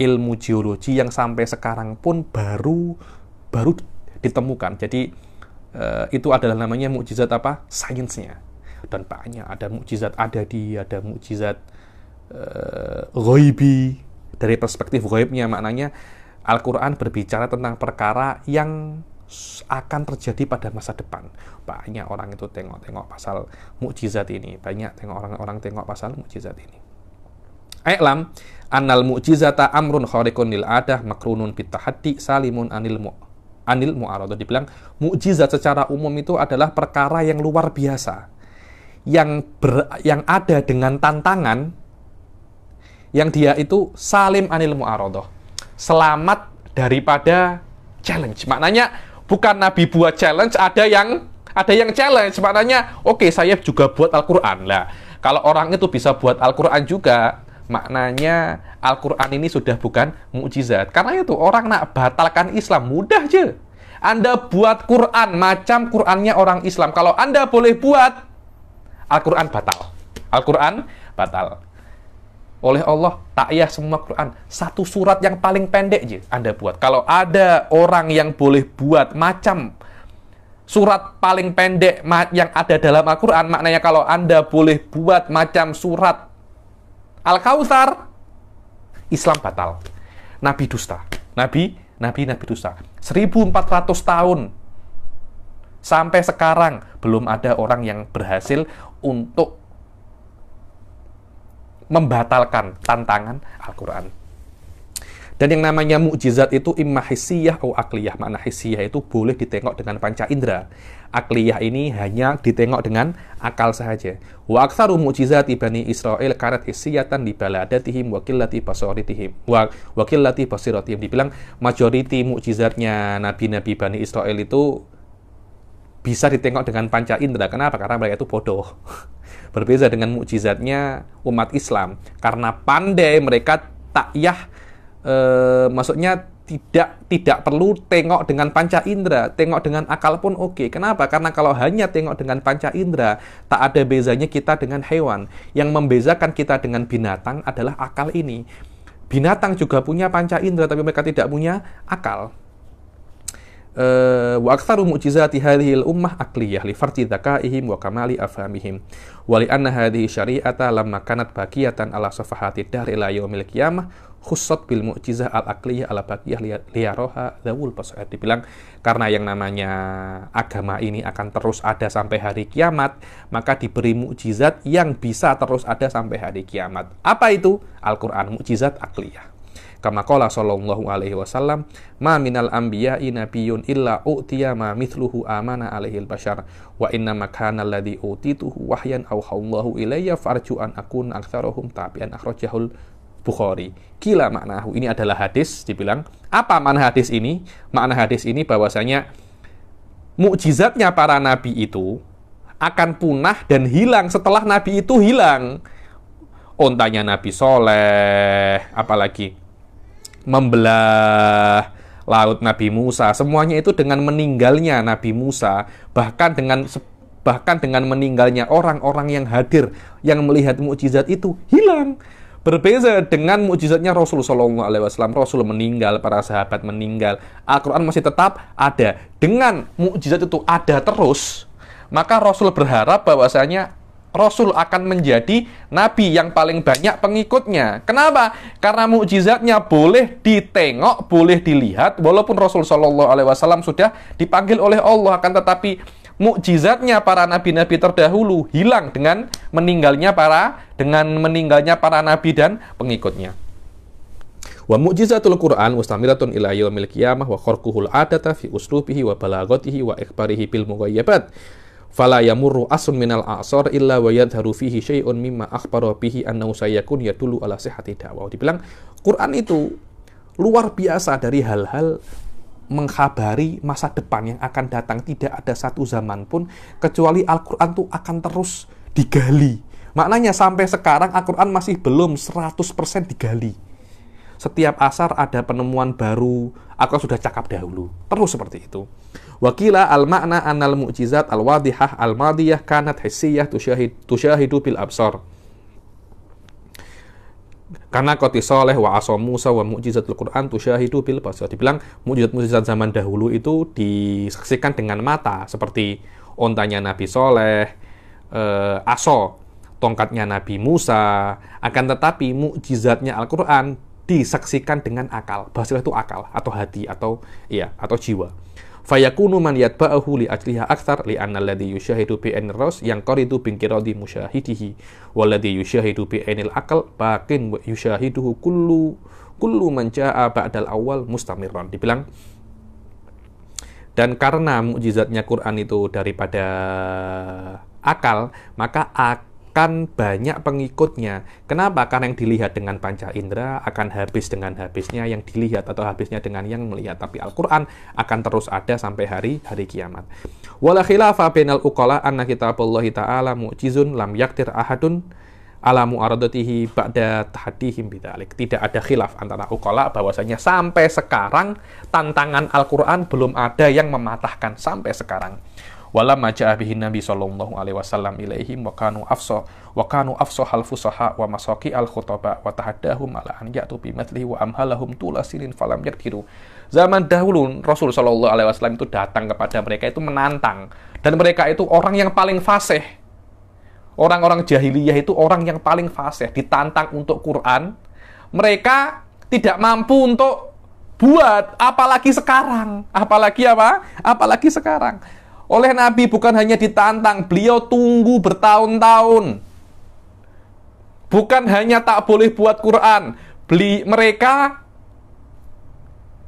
ilmu geologi yang sampai sekarang pun baru baru ditemukan. Jadi uh, itu adalah namanya mukjizat apa? Sainsnya. Dan banyak ada mukjizat ada di ada mukjizat uh, ghaibi Dari perspektif ghaibnya maknanya Al-Quran berbicara tentang perkara yang akan terjadi pada masa depan. Banyak orang itu tengok-tengok pasal mukjizat ini, banyak tengok orang-orang tengok pasal mukjizat ini. Ailam annal mukjizata amrun khariqun lil makrunun bitahaddi salimun anil mu' anil mu'aradah. Dibilang mukjizat secara umum itu adalah perkara yang luar biasa. Yang ber, yang ada dengan tantangan yang dia itu salim anil mu'aradah. Selamat daripada challenge. Maknanya bukan nabi buat challenge, ada yang ada yang challenge. Maknanya oke, okay, saya juga buat Al-Qur'an. Lah, kalau orang itu bisa buat Al-Qur'an juga, maknanya Al-Quran ini sudah bukan mukjizat. Karena itu orang nak batalkan Islam mudah aja. Anda buat Quran macam Qurannya orang Islam. Kalau Anda boleh buat, Al-Quran batal. Al-Quran batal. Oleh Allah, takyah semua Quran. Satu surat yang paling pendek aja Anda buat. Kalau ada orang yang boleh buat macam surat paling pendek yang ada dalam Al-Quran, maknanya kalau Anda boleh buat macam surat Al-Kautsar, Islam batal. Nabi dusta. Nabi, Nabi, Nabi dusta. 1400 tahun sampai sekarang belum ada orang yang berhasil untuk membatalkan tantangan Al-Quran. Dan yang namanya mukjizat itu imma atau akliyah. Makna hisiyah itu boleh ditengok dengan panca indera akliyah ini hanya ditengok dengan akal saja. Wa aktsaru mukjizati ibani Israel karat isiyatan di baladatihim wa qillati basiratihim. Wa wa qillati basiratihim dibilang majoriti mukjizatnya nabi-nabi Bani Israel itu bisa ditengok dengan panca indera. Kenapa? Karena mereka itu bodoh. [LAUGHS] berbeda dengan mukjizatnya umat Islam. Karena pandai mereka takyah, yah eh, maksudnya tidak tidak perlu tengok dengan panca indera, tengok dengan akal pun oke. Okay. Kenapa? Karena kalau hanya tengok dengan panca indera, tak ada bezanya kita dengan hewan. Yang membezakan kita dengan binatang adalah akal ini. Binatang juga punya panca indera, tapi mereka tidak punya akal. Eh, Waktu aktsaru mu'jizati hadhil ummah akliyah li farti ihim wa kamali afamihim Wa hadhi anna alam makanat bagiatan kanat baqiyatan ala safahati dari layu milik yamah khusat bil mu'jizah al akliyah al baqiyah liyaroha dawul basa'ir dibilang karena yang namanya agama ini akan terus ada sampai hari kiamat maka diberi mukjizat yang bisa terus ada sampai hari kiamat apa itu Al-Qur'an mukjizat akliyah kama qala sallallahu alaihi wasallam ma minal anbiya'i nabiyyun illa utiya ma mithluhu amana alaihi bashar wa inna makana alladhi utituhu wahyan aw ilayya farju an akun aktsarahum tabi'an akhrajahul Bukhari. Kila maknahu. Ini adalah hadis dibilang apa makna hadis ini? Makna hadis ini bahwasanya mukjizatnya para nabi itu akan punah dan hilang setelah nabi itu hilang. Ontanya Nabi Soleh, apalagi membelah laut Nabi Musa, semuanya itu dengan meninggalnya Nabi Musa, bahkan dengan bahkan dengan meninggalnya orang-orang yang hadir yang melihat mukjizat itu hilang. Berbeza dengan mujizatnya Rasul Shallallahu Alaihi Wasallam, Rasul meninggal, para sahabat meninggal, Al-Quran masih tetap ada. Dengan mujizat itu ada terus, maka Rasul berharap bahwasanya Rasul akan menjadi nabi yang paling banyak pengikutnya. Kenapa? Karena mukjizatnya boleh ditengok, boleh dilihat, walaupun Rasul Shallallahu Alaihi Wasallam sudah dipanggil oleh Allah, akan tetapi mukjizatnya para nabi-nabi terdahulu hilang dengan meninggalnya para dengan meninggalnya para nabi dan pengikutnya. Wa mukjizatul Qur'an mustamiratun ila yaumil qiyamah wa kharquhul adata fi uslubihi wa balaghatihi wa ikhbarihi bil mughayyabat. Fala yamurru asun minal a'sar illa wa yadharu fihi syai'un mimma akhbara bihi annahu sayakun yadullu ala sihhati da'wah. Dibilang Qur'an itu luar biasa dari hal-hal mengkhabari masa depan yang akan datang. Tidak ada satu zaman pun kecuali Al-Quran itu akan terus digali. Maknanya sampai sekarang Al-Quran masih belum 100% digali. Setiap asar ada penemuan baru, aku sudah cakap dahulu. Terus seperti itu. Wakila al-makna anal mu'jizat al-wadihah al-madiyah kanat hissiyah tusyahidu bil absor. Karena koti soleh wa aso Musa wa mu'jizatul Quran syahidu bil basar. Dibilang mujizat-mujizat zaman dahulu itu disaksikan dengan mata seperti ontanya Nabi Soleh, eh, aso tongkatnya Nabi Musa. Akan tetapi mujizatnya Al-Quran disaksikan dengan akal. Bahasa itu akal atau hati atau iya atau jiwa fayakunu man yatba'ahu li ajliha akthar li anna alladhi yushahidu bi ainir ras yang qaridu bin qiradi musyahidihi walladhi yushahidu bi ainil akal bakin yushahiduhu kullu kullu man ja'a ba'dal awal mustamirran dibilang dan karena mukjizatnya Quran itu daripada akal maka akal akan banyak pengikutnya. Kenapa? Karena yang dilihat dengan panca indera akan habis dengan habisnya, yang dilihat atau habisnya dengan yang melihat. Tapi Al-Quran akan terus ada sampai hari hari kiamat. Wala khilafa bainal uqala anna kitabullahi ta'ala mu'jizun lam yaktir ahadun ala mu'aradatihi ba'da tahadihim bidalik. Tidak ada khilaf antara uqala bahwasanya sampai sekarang tantangan Al-Quran belum ada yang mematahkan sampai sekarang walamma ja'a bihin nabi sallallahu alaihi wasallam ilaihim wa kanu afsa wa kanu afsa hal fusaha wa masaki al khutaba wa tahaddahum ala an ya'tu bi mathlihi wa amhalahum tulasinin falam yakdiru zaman dahulu Rasul sallallahu alaihi wasallam itu datang kepada mereka itu menantang dan mereka itu orang yang paling fasih orang-orang jahiliyah itu orang yang paling fasih ditantang untuk Quran mereka tidak mampu untuk buat apalagi sekarang apalagi apa apalagi sekarang oleh Nabi bukan hanya ditantang, beliau tunggu bertahun-tahun. Bukan hanya tak boleh buat Quran, beli mereka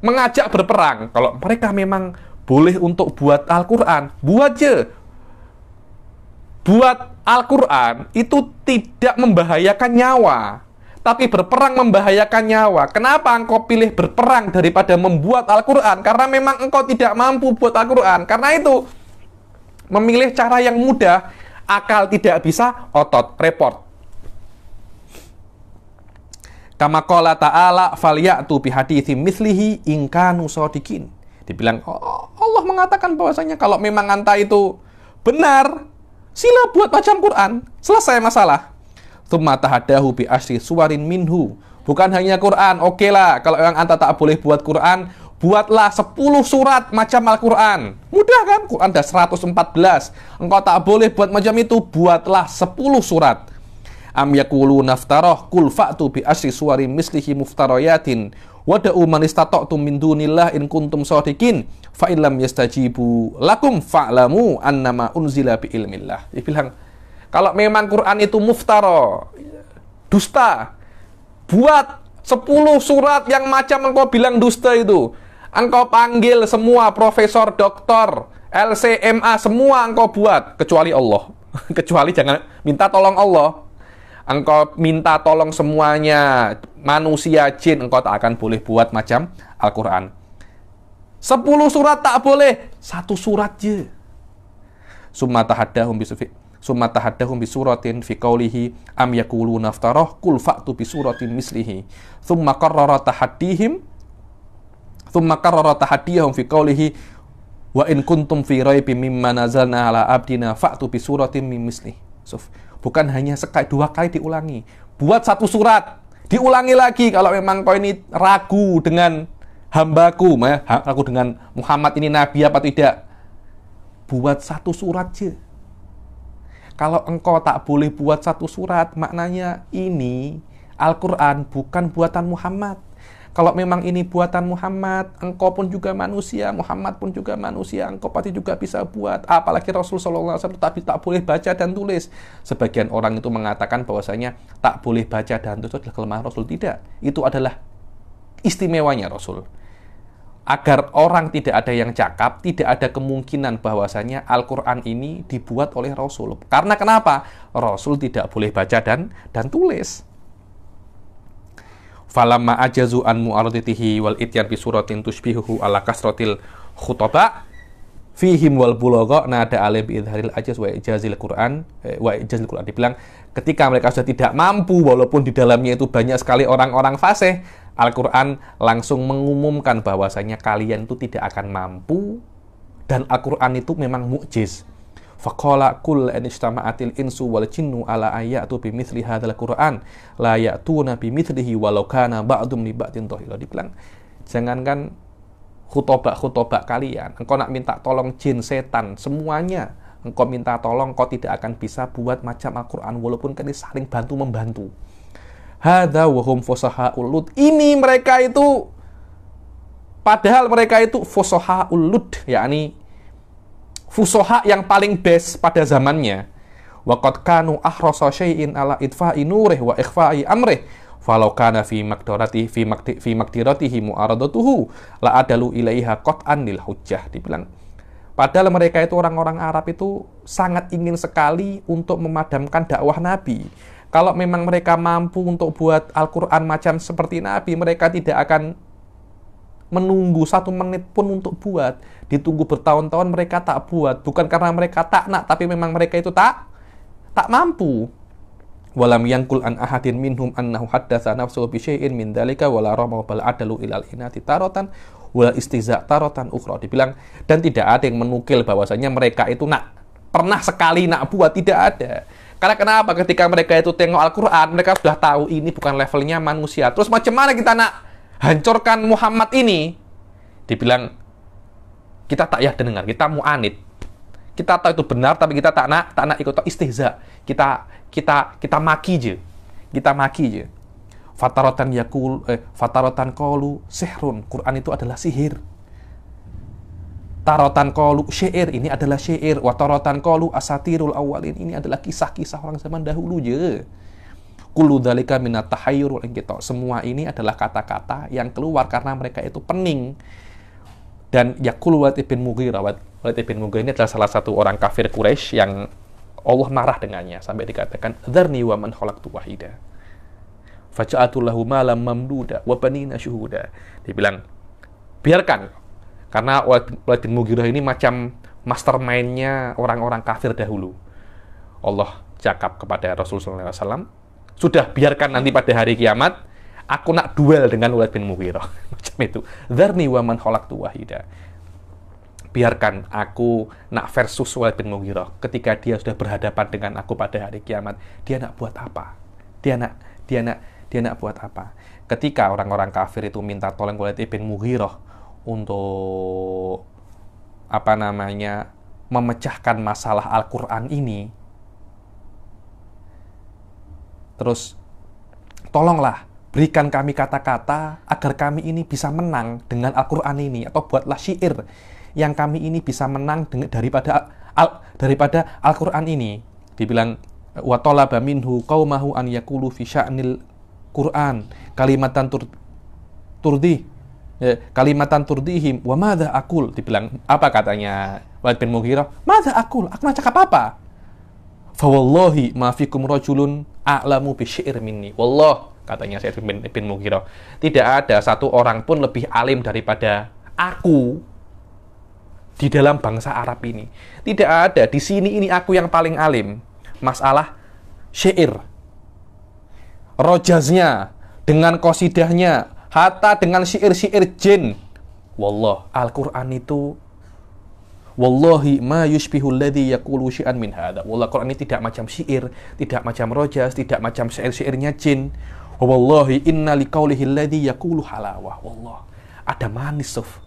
mengajak berperang. Kalau mereka memang boleh untuk buat Al-Quran, buat aja. Buat Al-Quran itu tidak membahayakan nyawa, tapi berperang membahayakan nyawa. Kenapa engkau pilih berperang daripada membuat Al-Quran? Karena memang engkau tidak mampu buat Al-Quran. Karena itu, memilih cara yang mudah, akal tidak bisa, otot repot. Kama kola ta'ala falyatu bihadithi mislihi ingkanu sodikin. Dibilang, oh, Allah mengatakan bahwasanya kalau memang anta itu benar, sila buat macam Quran, selesai masalah. Thumma tahadahu bi asri suwarin minhu. Bukan hanya Quran, oke okay lah kalau yang anta tak boleh buat Quran, buatlah 10 surat macam Al-Quran. Mudah kan? Quran ada 114. Engkau tak boleh buat macam itu, buatlah 10 surat. Am yakulu naftaroh kul fa'tu bi asri suwari mislihi muftaroyatin wada'u man istatoktum min dunillah in kuntum sodikin. fa lam yastajibu lakum fa'lamu annama unzila bi ilmillah. Dia bilang, kalau memang Quran itu muftaro, dusta, buat 10 surat yang macam engkau bilang dusta itu. Engkau panggil semua profesor, doktor, LCMA, semua engkau buat. Kecuali Allah. [LAUGHS] Kecuali jangan minta tolong Allah. Engkau minta tolong semuanya, manusia, jin, engkau tak akan boleh buat macam Al-Quran. Sepuluh surat tak boleh, satu surat je. Summa tahaddahum bisufi summa tahaddahum bisuratin fi qawlihi am yakulu naftaroh kul fa'tu bisuratin mislihi summa qarrara tahaddihim Thumma karara tahaddiyahum fi qawlihi wa in kuntum fi raibim mimma nazalna ala abdina fa'tu bi suratin min mislih. Bukan hanya sekali dua kali diulangi. Buat satu surat, diulangi lagi kalau memang kau ini ragu dengan hambaku, ya, ragu dengan Muhammad ini nabi apa tidak. Buat satu surat je. Kalau engkau tak boleh buat satu surat, maknanya ini Al-Quran bukan buatan Muhammad kalau memang ini buatan Muhammad, engkau pun juga manusia, Muhammad pun juga manusia, engkau pasti juga bisa buat. Apalagi Rasul Shallallahu Alaihi Wasallam tapi tak boleh baca dan tulis. Sebagian orang itu mengatakan bahwasanya tak boleh baca dan tulis itu adalah kelemahan Rasul tidak. Itu adalah istimewanya Rasul agar orang tidak ada yang cakap, tidak ada kemungkinan bahwasanya Al-Qur'an ini dibuat oleh Rasul. Karena kenapa? Rasul tidak boleh baca dan dan tulis falamma ajazu an mu'aradatihi wal ityan bi suratin tushbihuhu ala kasratil khutaba fihim wal bulagha nada alim bi idharil ajaz wa ijazil Quran eh, wa ijazil Quran dibilang ketika mereka sudah tidak mampu walaupun di dalamnya itu banyak sekali orang-orang fasih Al-Quran langsung mengumumkan bahwasanya kalian itu tidak akan mampu dan Al-Quran itu memang mukjiz Fakola kul an ijtama'atil insu wal jinnu ala ayatu bimithli hadzal Qur'an la ya'tuna bimithlihi walau kana ba'dum li ba'din dhahira. Dibilang jangankan khutobak-khutobak kalian, engkau nak minta tolong jin setan semuanya engkau minta tolong kau tidak akan bisa buat macam Al-Quran walaupun kau saling bantu membantu hada wahum fosaha ulud ini mereka itu padahal mereka itu fosaha ulud yakni fusoha yang paling best pada zamannya. Waqad kanu ahrasa syai'in ala itfa inureh wa ikhfa'i amreh Falau kana fi makdorati fi makti fi makdiratihi mu'aradatuhu la adalu ilaiha qat'an lil hujjah dibilang. Padahal mereka itu orang-orang Arab itu sangat ingin sekali untuk memadamkan dakwah Nabi. Kalau memang mereka mampu untuk buat Al-Quran macam seperti Nabi, mereka tidak akan menunggu satu menit pun untuk buat ditunggu bertahun-tahun mereka tak buat bukan karena mereka tak nak tapi memang mereka itu tak tak mampu walam yangkul an ahadin minhum annahu haddatsa nafsuhu bi syai'in min dalika wala rama bal adalu ilal hinati tarotan wala istiza tarotan ukhra dibilang dan tidak ada yang menukil bahwasanya mereka itu nak pernah sekali nak buat tidak ada karena kenapa ketika mereka itu tengok Al-Quran mereka sudah tahu ini bukan levelnya manusia terus macam mana kita nak hancurkan Muhammad ini, dibilang kita tak yah dengar, kita mu'anid. Kita tahu itu benar, tapi kita tak nak, tak nak ikut istihza. Kita kita kita maki je. Kita maki je. Fatarotan yakul, eh, fatarotan kolu sehrun. Quran itu adalah sihir. Tarotan kolu syair ini adalah syair. Watarotan kolu asatirul awalin ini adalah kisah-kisah orang zaman dahulu je kuludalika minat kita. Semua ini adalah kata-kata yang keluar karena mereka itu pening. Dan Yakul Walid ibn Mughirah, Walid ibn Mughirah ini adalah salah satu orang kafir Quraisy yang Allah marah dengannya sampai dikatakan dzarni wa man khalaqtu wahida. Faja'atulahu malam mamduda wa banina syuhuda. Dibilang biarkan karena Walid ibn Mughirah ini macam mastermindnya orang-orang kafir dahulu. Allah cakap kepada Rasulullah SAW, sudah biarkan nanti pada hari kiamat, aku nak duel dengan Walid bin Mughirah. [LAUGHS] Macam itu. Dharni wa man khalaqtu wahida. Biarkan aku nak versus Walid bin Mughirah ketika dia sudah berhadapan dengan aku pada hari kiamat. Dia nak buat apa? Dia nak dia nak dia nak buat apa? Ketika orang-orang kafir itu minta tolong Walid bin Mughirah untuk apa namanya memecahkan masalah Al-Quran ini Terus tolonglah berikan kami kata-kata agar kami ini bisa menang dengan Al-Qur'an ini atau buatlah syair yang kami ini bisa menang dengan, daripada al, daripada Al-Qur'an ini. Dibilang wa talaba minhu qaumahu an yaqulu fi sya'nil Qur'an kalimatan tur, turdi ya, kalimatan turdihim wa madha akul dibilang apa katanya Walid bin Mughirah madha akul aku nak cakap apa fawallahi ma fikum rajulun a'lamu bisyir minni wallah katanya Sa'id bin, bin Mughirah tidak ada satu orang pun lebih alim daripada aku di dalam bangsa Arab ini tidak ada di sini ini aku yang paling alim masalah syair rojaznya dengan kosidahnya hatta dengan syair-syair jin wallah Al-Quran itu Wallahi ma yushbihu alladhi yakulu syi'an min hadha. Wallah Quran ini tidak macam syair, tidak macam rojas, tidak macam syair-syairnya jin. Oh, wallahi inna liqaulihi alladhi yakulu halawah. Wallah, ada manis, suf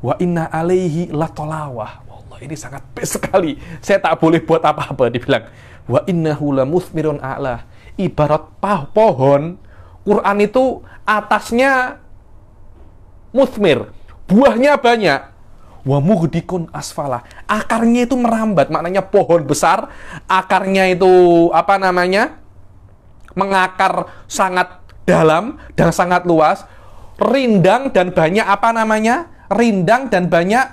Wa inna alaihi latolawah. Wallah, ini sangat best sekali. Saya tak boleh buat apa-apa, dibilang. Wa inna hula lamuthmirun a'la Ibarat pah pohon, Quran itu atasnya muthmir. Buahnya banyak, wa mughdikun asfala. Akarnya itu merambat, maknanya pohon besar, akarnya itu apa namanya? mengakar sangat dalam dan sangat luas, rindang dan banyak apa namanya? rindang dan banyak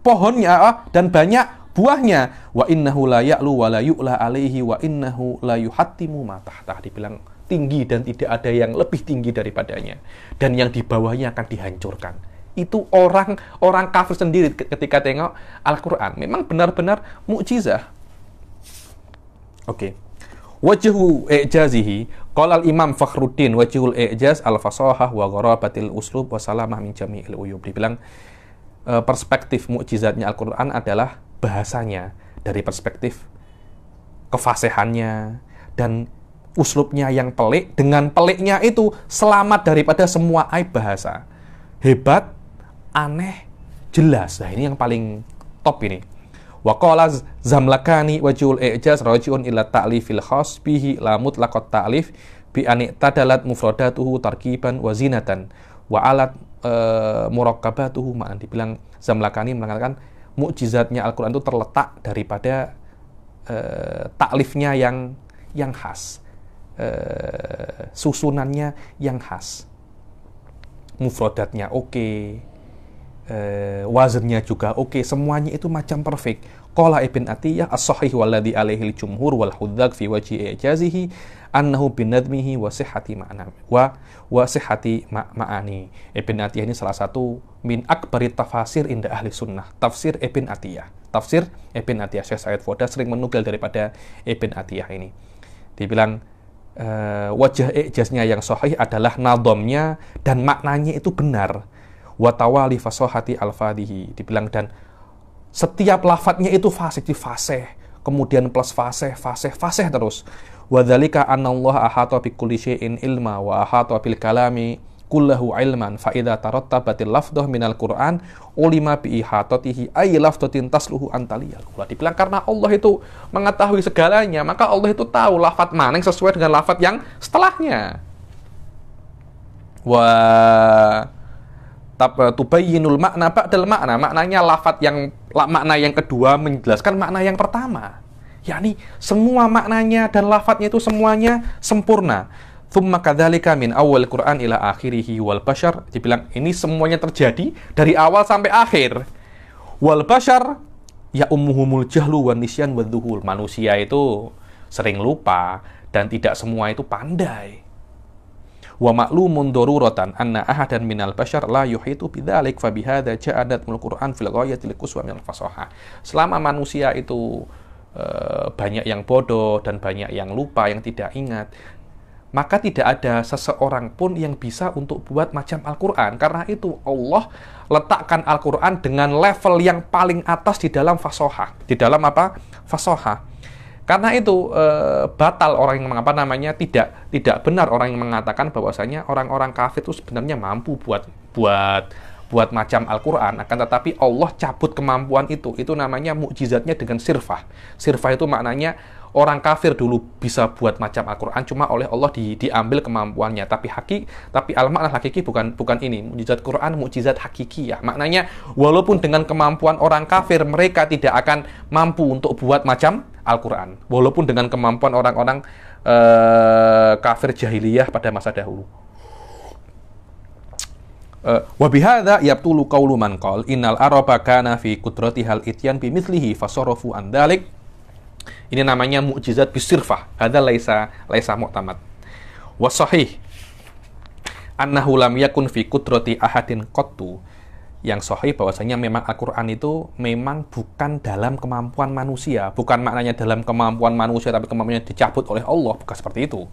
pohonnya eh, dan banyak buahnya. Wa innahu la ya'lu wa la yu'la alaihi wa innahu la yuhattimu ma tahtah dibilang tinggi dan tidak ada yang lebih tinggi daripadanya dan yang di bawahnya akan dihancurkan itu orang orang kafir sendiri ketika tengok Al-Qur'an. Memang benar-benar mukjizah. Oke. Okay. Wajahu i'jazihi qala al-Imam Fakhruddin wajhul i'jaz al-fasahah wa gharabatil uslub wa salamah min jami'il uyub. Dibilang e, perspektif mukjizatnya Al-Qur'an adalah bahasanya dari perspektif kefasehannya dan uslubnya yang pelik dengan peliknya itu selamat daripada semua aib bahasa hebat aneh, jelas. Nah, ini yang paling top ini. Waqala zamlakani wajul i'jaz rajiun ila ta'lifil khas bihi lamut lakot ta'lif bi ani tadalat mufradatuhu tarkiban wa zinatan wa alat e, murakkabatuhu ma'an dibilang zamlakani mengatakan mukjizatnya Al-Qur'an itu terletak daripada e, taklifnya yang yang khas. E, susunannya yang khas. Mufradatnya oke, okay eh, wazannya juga oke okay, semuanya itu macam perfect Qala Ibn Atiyah as-sahih walladhi alaihi jumhur wal hudzaq fi wajhi ijazihi annahu binadmihi wa sihhati ma'na wa wa sihhati ma'ani. Ibn Atiyah ini salah satu min akbari tafasir inda ahli sunnah. Tafsir Ibn Atiyah. Tafsir Ibn Atiyah. Syekh Said Foda sering menukil daripada Ibn Atiyah ini. Dibilang Uh, wajah ijaznya yang sahih adalah nadomnya dan maknanya itu benar watawali fasohati alfadihi dibilang dan setiap lafadznya itu fasih di fasih kemudian plus fasih fasih fasih terus wadzalika anallah ahata bi kulli syai'in ilma wa ahata bil kalami kullahu ilman fa idza tarattabatil lafdhuh minal Qur'an ulima bi ihatatihi ay lafdhatin tasluhu antaliya kula dibilang karena Allah itu mengetahui segalanya maka Allah itu tahu lafat mana yang sesuai dengan lafat yang setelahnya wa Eh, tubayyinul makna ba'dal makna maknanya lafat yang makna yang kedua menjelaskan makna yang pertama yakni semua maknanya dan lafatnya itu semuanya sempurna thumma kadzalika min awal Quran ila akhirihi wal bashar dibilang ini semuanya terjadi dari awal sampai akhir wal bashar ya ummuhumul jahlu wan nisyan wadhuhul manusia itu sering lupa dan tidak semua itu pandai wa ma'lumun daruratan anna ahadan minal bashar la yuhitu bidzalik fa bihadza ja'adat Quran fil ghayatil quswa min fasaha. Selama manusia itu e, banyak yang bodoh dan banyak yang lupa yang tidak ingat, maka tidak ada seseorang pun yang bisa untuk buat macam Al-Qur'an. Karena itu Allah letakkan Al-Qur'an dengan level yang paling atas di dalam fasoha. Di dalam apa? Fasoha karena itu e, batal orang yang mengapa namanya tidak tidak benar orang yang mengatakan bahwasanya orang-orang kafir itu sebenarnya mampu buat buat buat macam Al-Quran, akan tetapi Allah cabut kemampuan itu. Itu namanya mukjizatnya dengan sirfah. Sirfah itu maknanya orang kafir dulu bisa buat macam Al-Quran, cuma oleh Allah di, diambil kemampuannya. Tapi haki, tapi al-makna hakiki bukan bukan ini. Mukjizat Quran, mukjizat hakiki ya. Maknanya walaupun dengan kemampuan orang kafir, mereka tidak akan mampu untuk buat macam Al-Quran, walaupun dengan kemampuan orang-orang eh, kafir jahiliyah pada masa dahulu. Eh, wa wabihada yabtulu qawlu man qal innal araba kana fi kudrati hal ityan bimithlihi fasorofu andalik ini namanya mukjizat bisirfah hadha laisa laisa muqtamad wasahih annahu lam yakun fi kudrati ahadin qattu yang sahih bahwasanya memang Al-Qur'an itu memang bukan dalam kemampuan manusia, bukan maknanya dalam kemampuan manusia tapi kemampuannya dicabut oleh Allah, bukan seperti itu.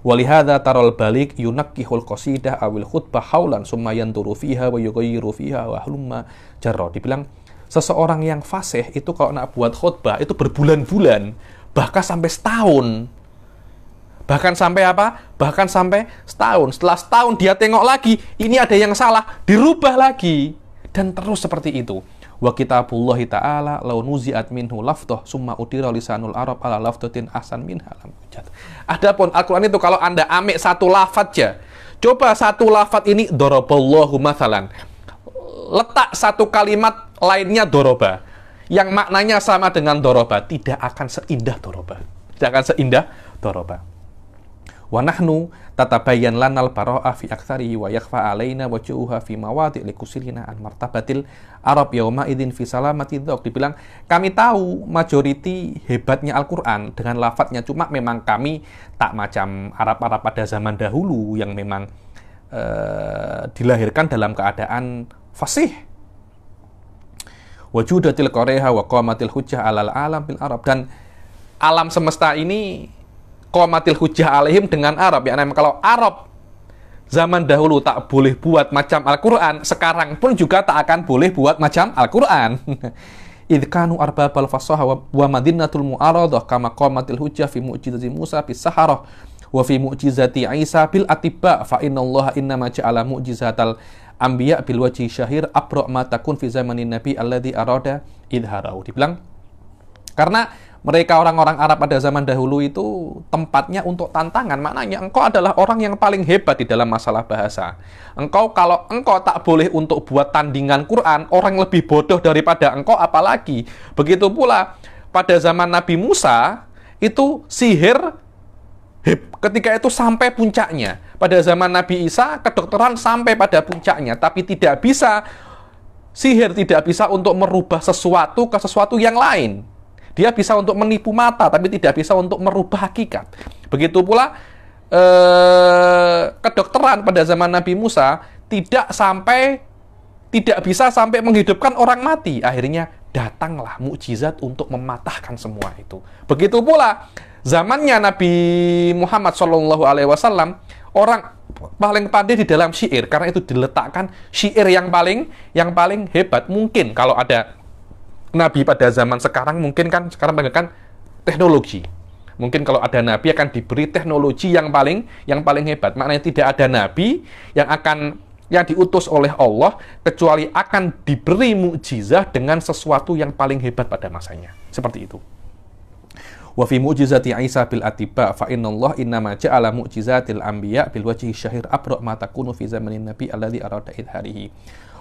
Walihada tarol balik yunakkihul qasidah awil khutbah haulan summa yanturu fiha wa yughayyiru fiha wa halumma jarra. Dibilang seseorang yang fasih itu kalau nak buat khutbah itu berbulan-bulan, bahkan sampai setahun Bahkan sampai apa? Bahkan sampai setahun. Setelah setahun dia tengok lagi, ini ada yang salah, dirubah lagi. Dan terus seperti itu. Wa kitabullah ta'ala launuzi'at minhu laftoh summa udira lisanul arab ala laftotin asan min halam Adapun Al-Quran itu kalau Anda amik satu lafat ya, coba satu lafat ini doroballahu masalan. Letak satu kalimat lainnya doroba. Yang maknanya sama dengan doroba. Tidak akan seindah doroba. Tidak akan seindah doroba wa nahnu tatabayyan lanal bara'a fi aktsarihi wa yakhfa alaina wajhuha fi mawadi' likusilina an martabatil arab yauma idin fi salamati dhok dibilang kami tahu majority hebatnya Al-Qur'an dengan lafadznya cuma memang kami tak macam Arab-Arab pada zaman dahulu yang memang uh, dilahirkan dalam keadaan fasih wajudatil qareha wa qamatil hujjah alal alam bil arab dan alam semesta ini komatil hujah alaihim dengan Arab. Ya, namanya kalau Arab zaman dahulu tak boleh buat macam Al-Quran, sekarang pun juga tak akan boleh buat macam Al-Quran. [LAUGHS] Idkanu arbabal fasaha wa madinatul mu'aradah kama qamatil hujjah fi mu'jizati Musa fi saharah wa fi mu'jizati Isa bil atiba fa innallaha inna maja'ala mu'jizatal ambiya bil wajhi syahir abra ma takun fi zamanin nabi alladhi arada idharau. Dibilang karena mereka orang-orang Arab pada zaman dahulu itu tempatnya untuk tantangan. Maknanya engkau adalah orang yang paling hebat di dalam masalah bahasa. Engkau kalau engkau tak boleh untuk buat tandingan Quran, orang lebih bodoh daripada engkau apalagi. Begitu pula pada zaman Nabi Musa itu sihir ketika itu sampai puncaknya. Pada zaman Nabi Isa kedokteran sampai pada puncaknya, tapi tidak bisa sihir tidak bisa untuk merubah sesuatu ke sesuatu yang lain dia bisa untuk menipu mata, tapi tidak bisa untuk merubah hakikat. Begitu pula eh, kedokteran pada zaman Nabi Musa tidak sampai tidak bisa sampai menghidupkan orang mati. Akhirnya datanglah mukjizat untuk mematahkan semua itu. Begitu pula zamannya Nabi Muhammad Shallallahu Alaihi Wasallam orang paling pandai di dalam syair karena itu diletakkan syair yang paling yang paling hebat mungkin kalau ada nabi pada zaman sekarang mungkin kan sekarang kan teknologi. Mungkin kalau ada nabi akan diberi teknologi yang paling yang paling hebat. Maknanya tidak ada nabi yang akan yang diutus oleh Allah kecuali akan diberi mukjizah dengan sesuatu yang paling hebat pada masanya. Seperti itu. Wa fi mu'jizati Isa bil atiba fa inna Allah inna ma ja'ala mu'jizatil anbiya bil wajhi syahir abra ma takunu fi zamanin nabi alladhi arada idharihi.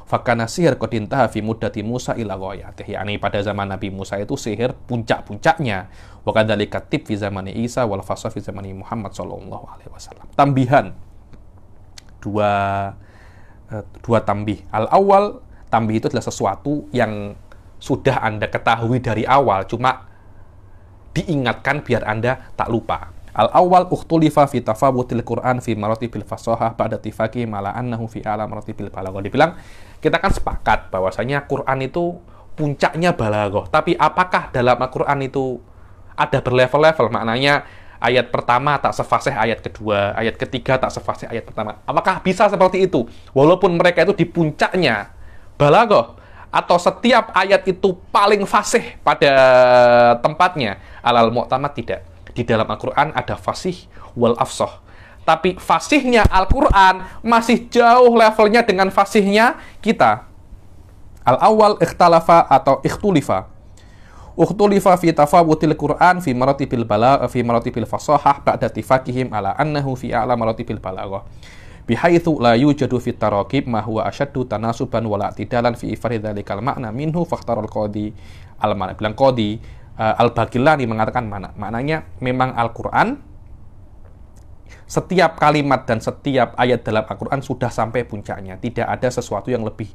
Fakana sihir kodintaha fi muddati Musa ila ghayatih. Yakni pada zaman Nabi Musa itu sihir puncak-puncaknya. Wa kadzalika tib fi zamani Isa wal fasa fi zamani Muhammad sallallahu alaihi wasallam. Tambihan dua eh, dua tambih. Al awal tambih itu adalah sesuatu yang sudah Anda ketahui dari awal, cuma diingatkan biar Anda tak lupa. Al awal ukhtulifa fi tafawutil Quran fi maratibil fasahah pada tifaki mala annahu fi ala maratibil balagoh. Dibilang kita kan sepakat bahwasanya Quran itu puncaknya balagoh Tapi apakah dalam Al-Qur'an itu ada berlevel-level? Maknanya ayat pertama tak sefasih ayat kedua, ayat ketiga tak sefasih ayat pertama. Apakah bisa seperti itu? Walaupun mereka itu di puncaknya balagoh atau setiap ayat itu paling fasih pada tempatnya alal mu'tamad tidak di dalam Al-Quran ada fasih wal afsoh. Tapi fasihnya Al-Quran masih jauh levelnya dengan fasihnya kita. Al-awwal ikhtalafa atau ikhtulifa. Ukhtulifa fi tafawutil Qur'an fi maratibil bala fi maratibil fasahah ba'da tifakihim ala annahu fi a'la maratibil balaghah. Bihaitsu la yujadu fi tarakib ma huwa ashaddu tanasuban wala tidalan fi ifari dzalikal minhu faktarul qadi. Al-Ma'na bilang qadi uh, eh, Al-Bagilani mengatakan mana? Maknanya memang Al-Quran setiap kalimat dan setiap ayat dalam Al-Quran sudah sampai puncaknya. Tidak ada sesuatu yang lebih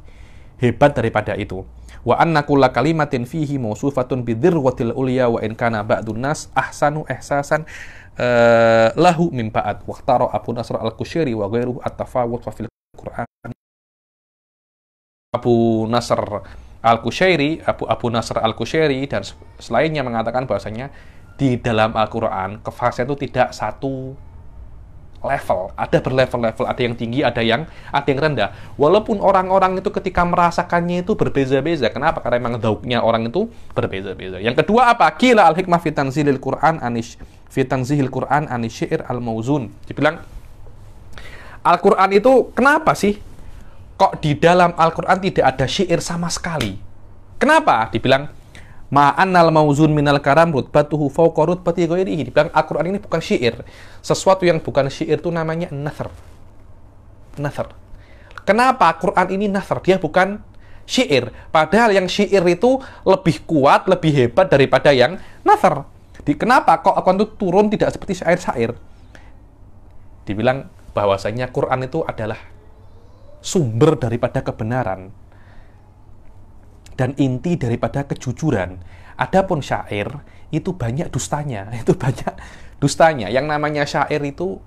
hebat daripada itu. Wa kulla kalimatin fihi mausufatun bidirwatil ulia wa in kana ba'dun nas ahsanu ihsasan eh, lahu min ba'd waqtara Abu Nasr al-Kushairi wa ghairuhu at-tafawut fa fil Qur'an Abu Nasr Al-Kushairi, Abu, Abu Nasr Al-Kushairi dan selainnya mengatakan bahwasanya di dalam Al-Qur'an kefasihan itu tidak satu level, ada berlevel-level, ada yang tinggi, ada yang ada yang rendah. Walaupun orang-orang itu ketika merasakannya itu berbeza-beza. Kenapa? Karena memang dauknya orang itu berbeza-beza. Yang kedua apa? Kila al-hikmah fitan zilil Qur'an anish fitan zihil Qur'an anish syair al-mauzun. Dibilang Al-Qur'an itu kenapa sih kok di dalam Al-Quran tidak ada syair sama sekali. Kenapa? Dibilang, ma'an Ma'annal mauzun al karam rutbatuhu fawqa rutbati ghairihi. Dibilang Al-Quran ini bukan syair. Sesuatu yang bukan syair itu namanya nathr. Nathr. Kenapa Quran ini nathr? Dia bukan syair. Padahal yang syair itu lebih kuat, lebih hebat daripada yang nathr. Di, kenapa kok Al-Quran itu turun tidak seperti syair-syair? Dibilang bahwasanya Quran itu adalah sumber daripada kebenaran dan inti daripada kejujuran. Adapun syair itu banyak dustanya, [LAUGHS] itu banyak dustanya. Yang namanya syair itu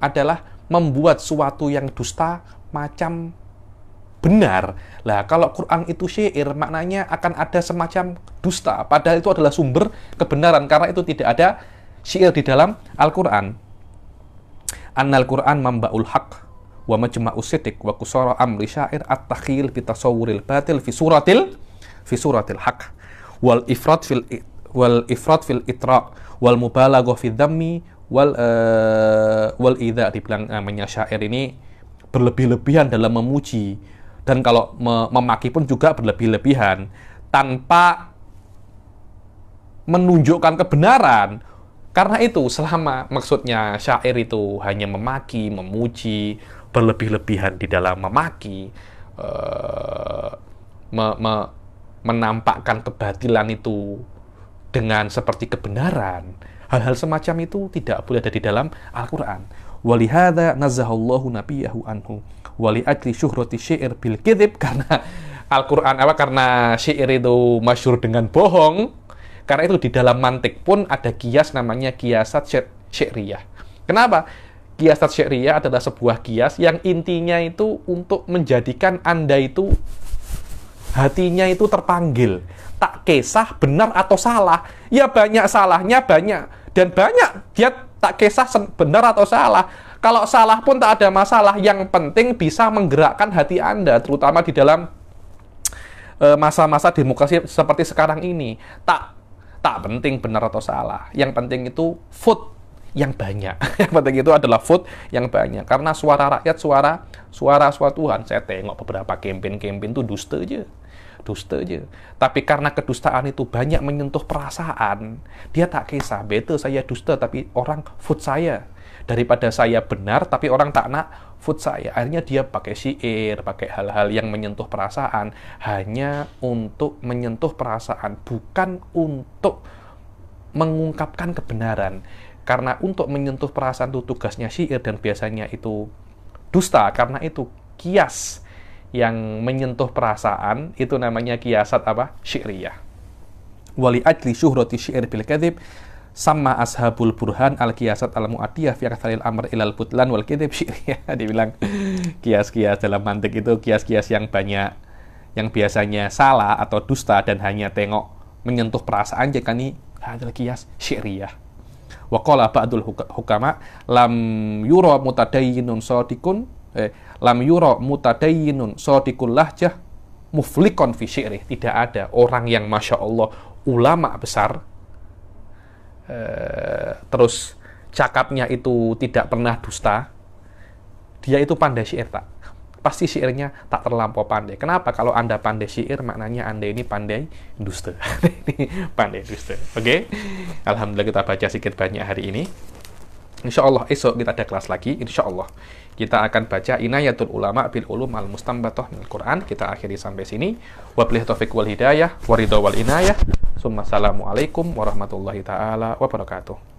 adalah membuat suatu yang dusta macam benar. Lah kalau Quran itu syair maknanya akan ada semacam dusta padahal itu adalah sumber kebenaran karena itu tidak ada syair di dalam Al-Qur'an. Annal Qur'an mambaul haq wa majma usitik wa kusara amri syair at-takhil bi tasawuril batil fi suratil fi suratil haq wal ifrat fil wal ifrat fil itra wal mubalaghah fi dhammi wal uh, wal idza dibilang eh, namanya syair ini berlebih-lebihan dalam memuji dan kalau memaki pun juga berlebih-lebihan tanpa menunjukkan kebenaran karena itu selama maksudnya syair itu hanya memaki, memuji, berlebih-lebihan di dalam memaki, uh, me me menampakkan kebatilan itu dengan seperti kebenaran. Hal-hal semacam itu tidak boleh ada di dalam Al-Quran. Walihada nazahallahu nabiyahu anhu. Wali ajli syuhrati syair bil kidib. [LAUGHS] Karena Al-Quran, apa, karena syair itu masyur dengan bohong. Karena itu di dalam mantik pun ada kias namanya kiasat syairiyah. Kenapa? kiasat syariah adalah sebuah kias yang intinya itu untuk menjadikan Anda itu hatinya itu terpanggil. Tak kisah benar atau salah. Ya banyak salahnya banyak dan banyak dia tak kisah benar atau salah. Kalau salah pun tak ada masalah. Yang penting bisa menggerakkan hati Anda terutama di dalam e, masa-masa demokrasi seperti sekarang ini. Tak tak penting benar atau salah. Yang penting itu food yang banyak. [LAUGHS] yang penting itu adalah vote yang banyak. Karena suara rakyat, suara suara suara Tuhan. Saya tengok beberapa kempen-kempen itu dusta aja. Dusta aja. Tapi karena kedustaan itu banyak menyentuh perasaan, dia tak kisah. Betul saya dusta, tapi orang vote saya. Daripada saya benar, tapi orang tak nak vote saya. Akhirnya dia pakai syair, pakai hal-hal yang menyentuh perasaan. Hanya untuk menyentuh perasaan, bukan untuk mengungkapkan kebenaran. Karena untuk menyentuh perasaan itu tugasnya syair dan biasanya itu dusta karena itu kias yang menyentuh perasaan itu namanya kiasat apa? Syi'riyah. Wali ajli syuhrati syair bil kadhib sama ashabul burhan al kiasat al muatiyah fi kathalil amr ilal butlan wal kadhib [LAUGHS] syi'riyah. Dibilang kias-kias dalam mantik itu kias-kias yang banyak yang biasanya salah atau dusta dan hanya tengok menyentuh perasaan jadi kan ini adalah kias syi'riyah. Wa qala ba'dul hukama lam yura mutadayyinun sadiqun eh, lam yura mutadayyinun sadiqul lahjah muflikon fi syi'rih. Tidak ada orang yang Masya Allah ulama besar eh, terus cakapnya itu tidak pernah dusta dia itu pandai syair tak pasti syairnya tak terlampau pandai. Kenapa? Kalau Anda pandai syair, maknanya Anda ini pandai industri. [LAUGHS] pandai industri. Oke? Okay? Alhamdulillah kita baca sedikit banyak hari ini. Insya Allah esok kita ada kelas lagi, insya Allah. Kita akan baca Inayatul Ulama Bil Ulum Al Mustambatoh al Quran. Kita akhiri sampai sini. Wabilih taufiq wal hidayah, waridho wal inayah. Assalamualaikum warahmatullahi ta'ala wabarakatuh.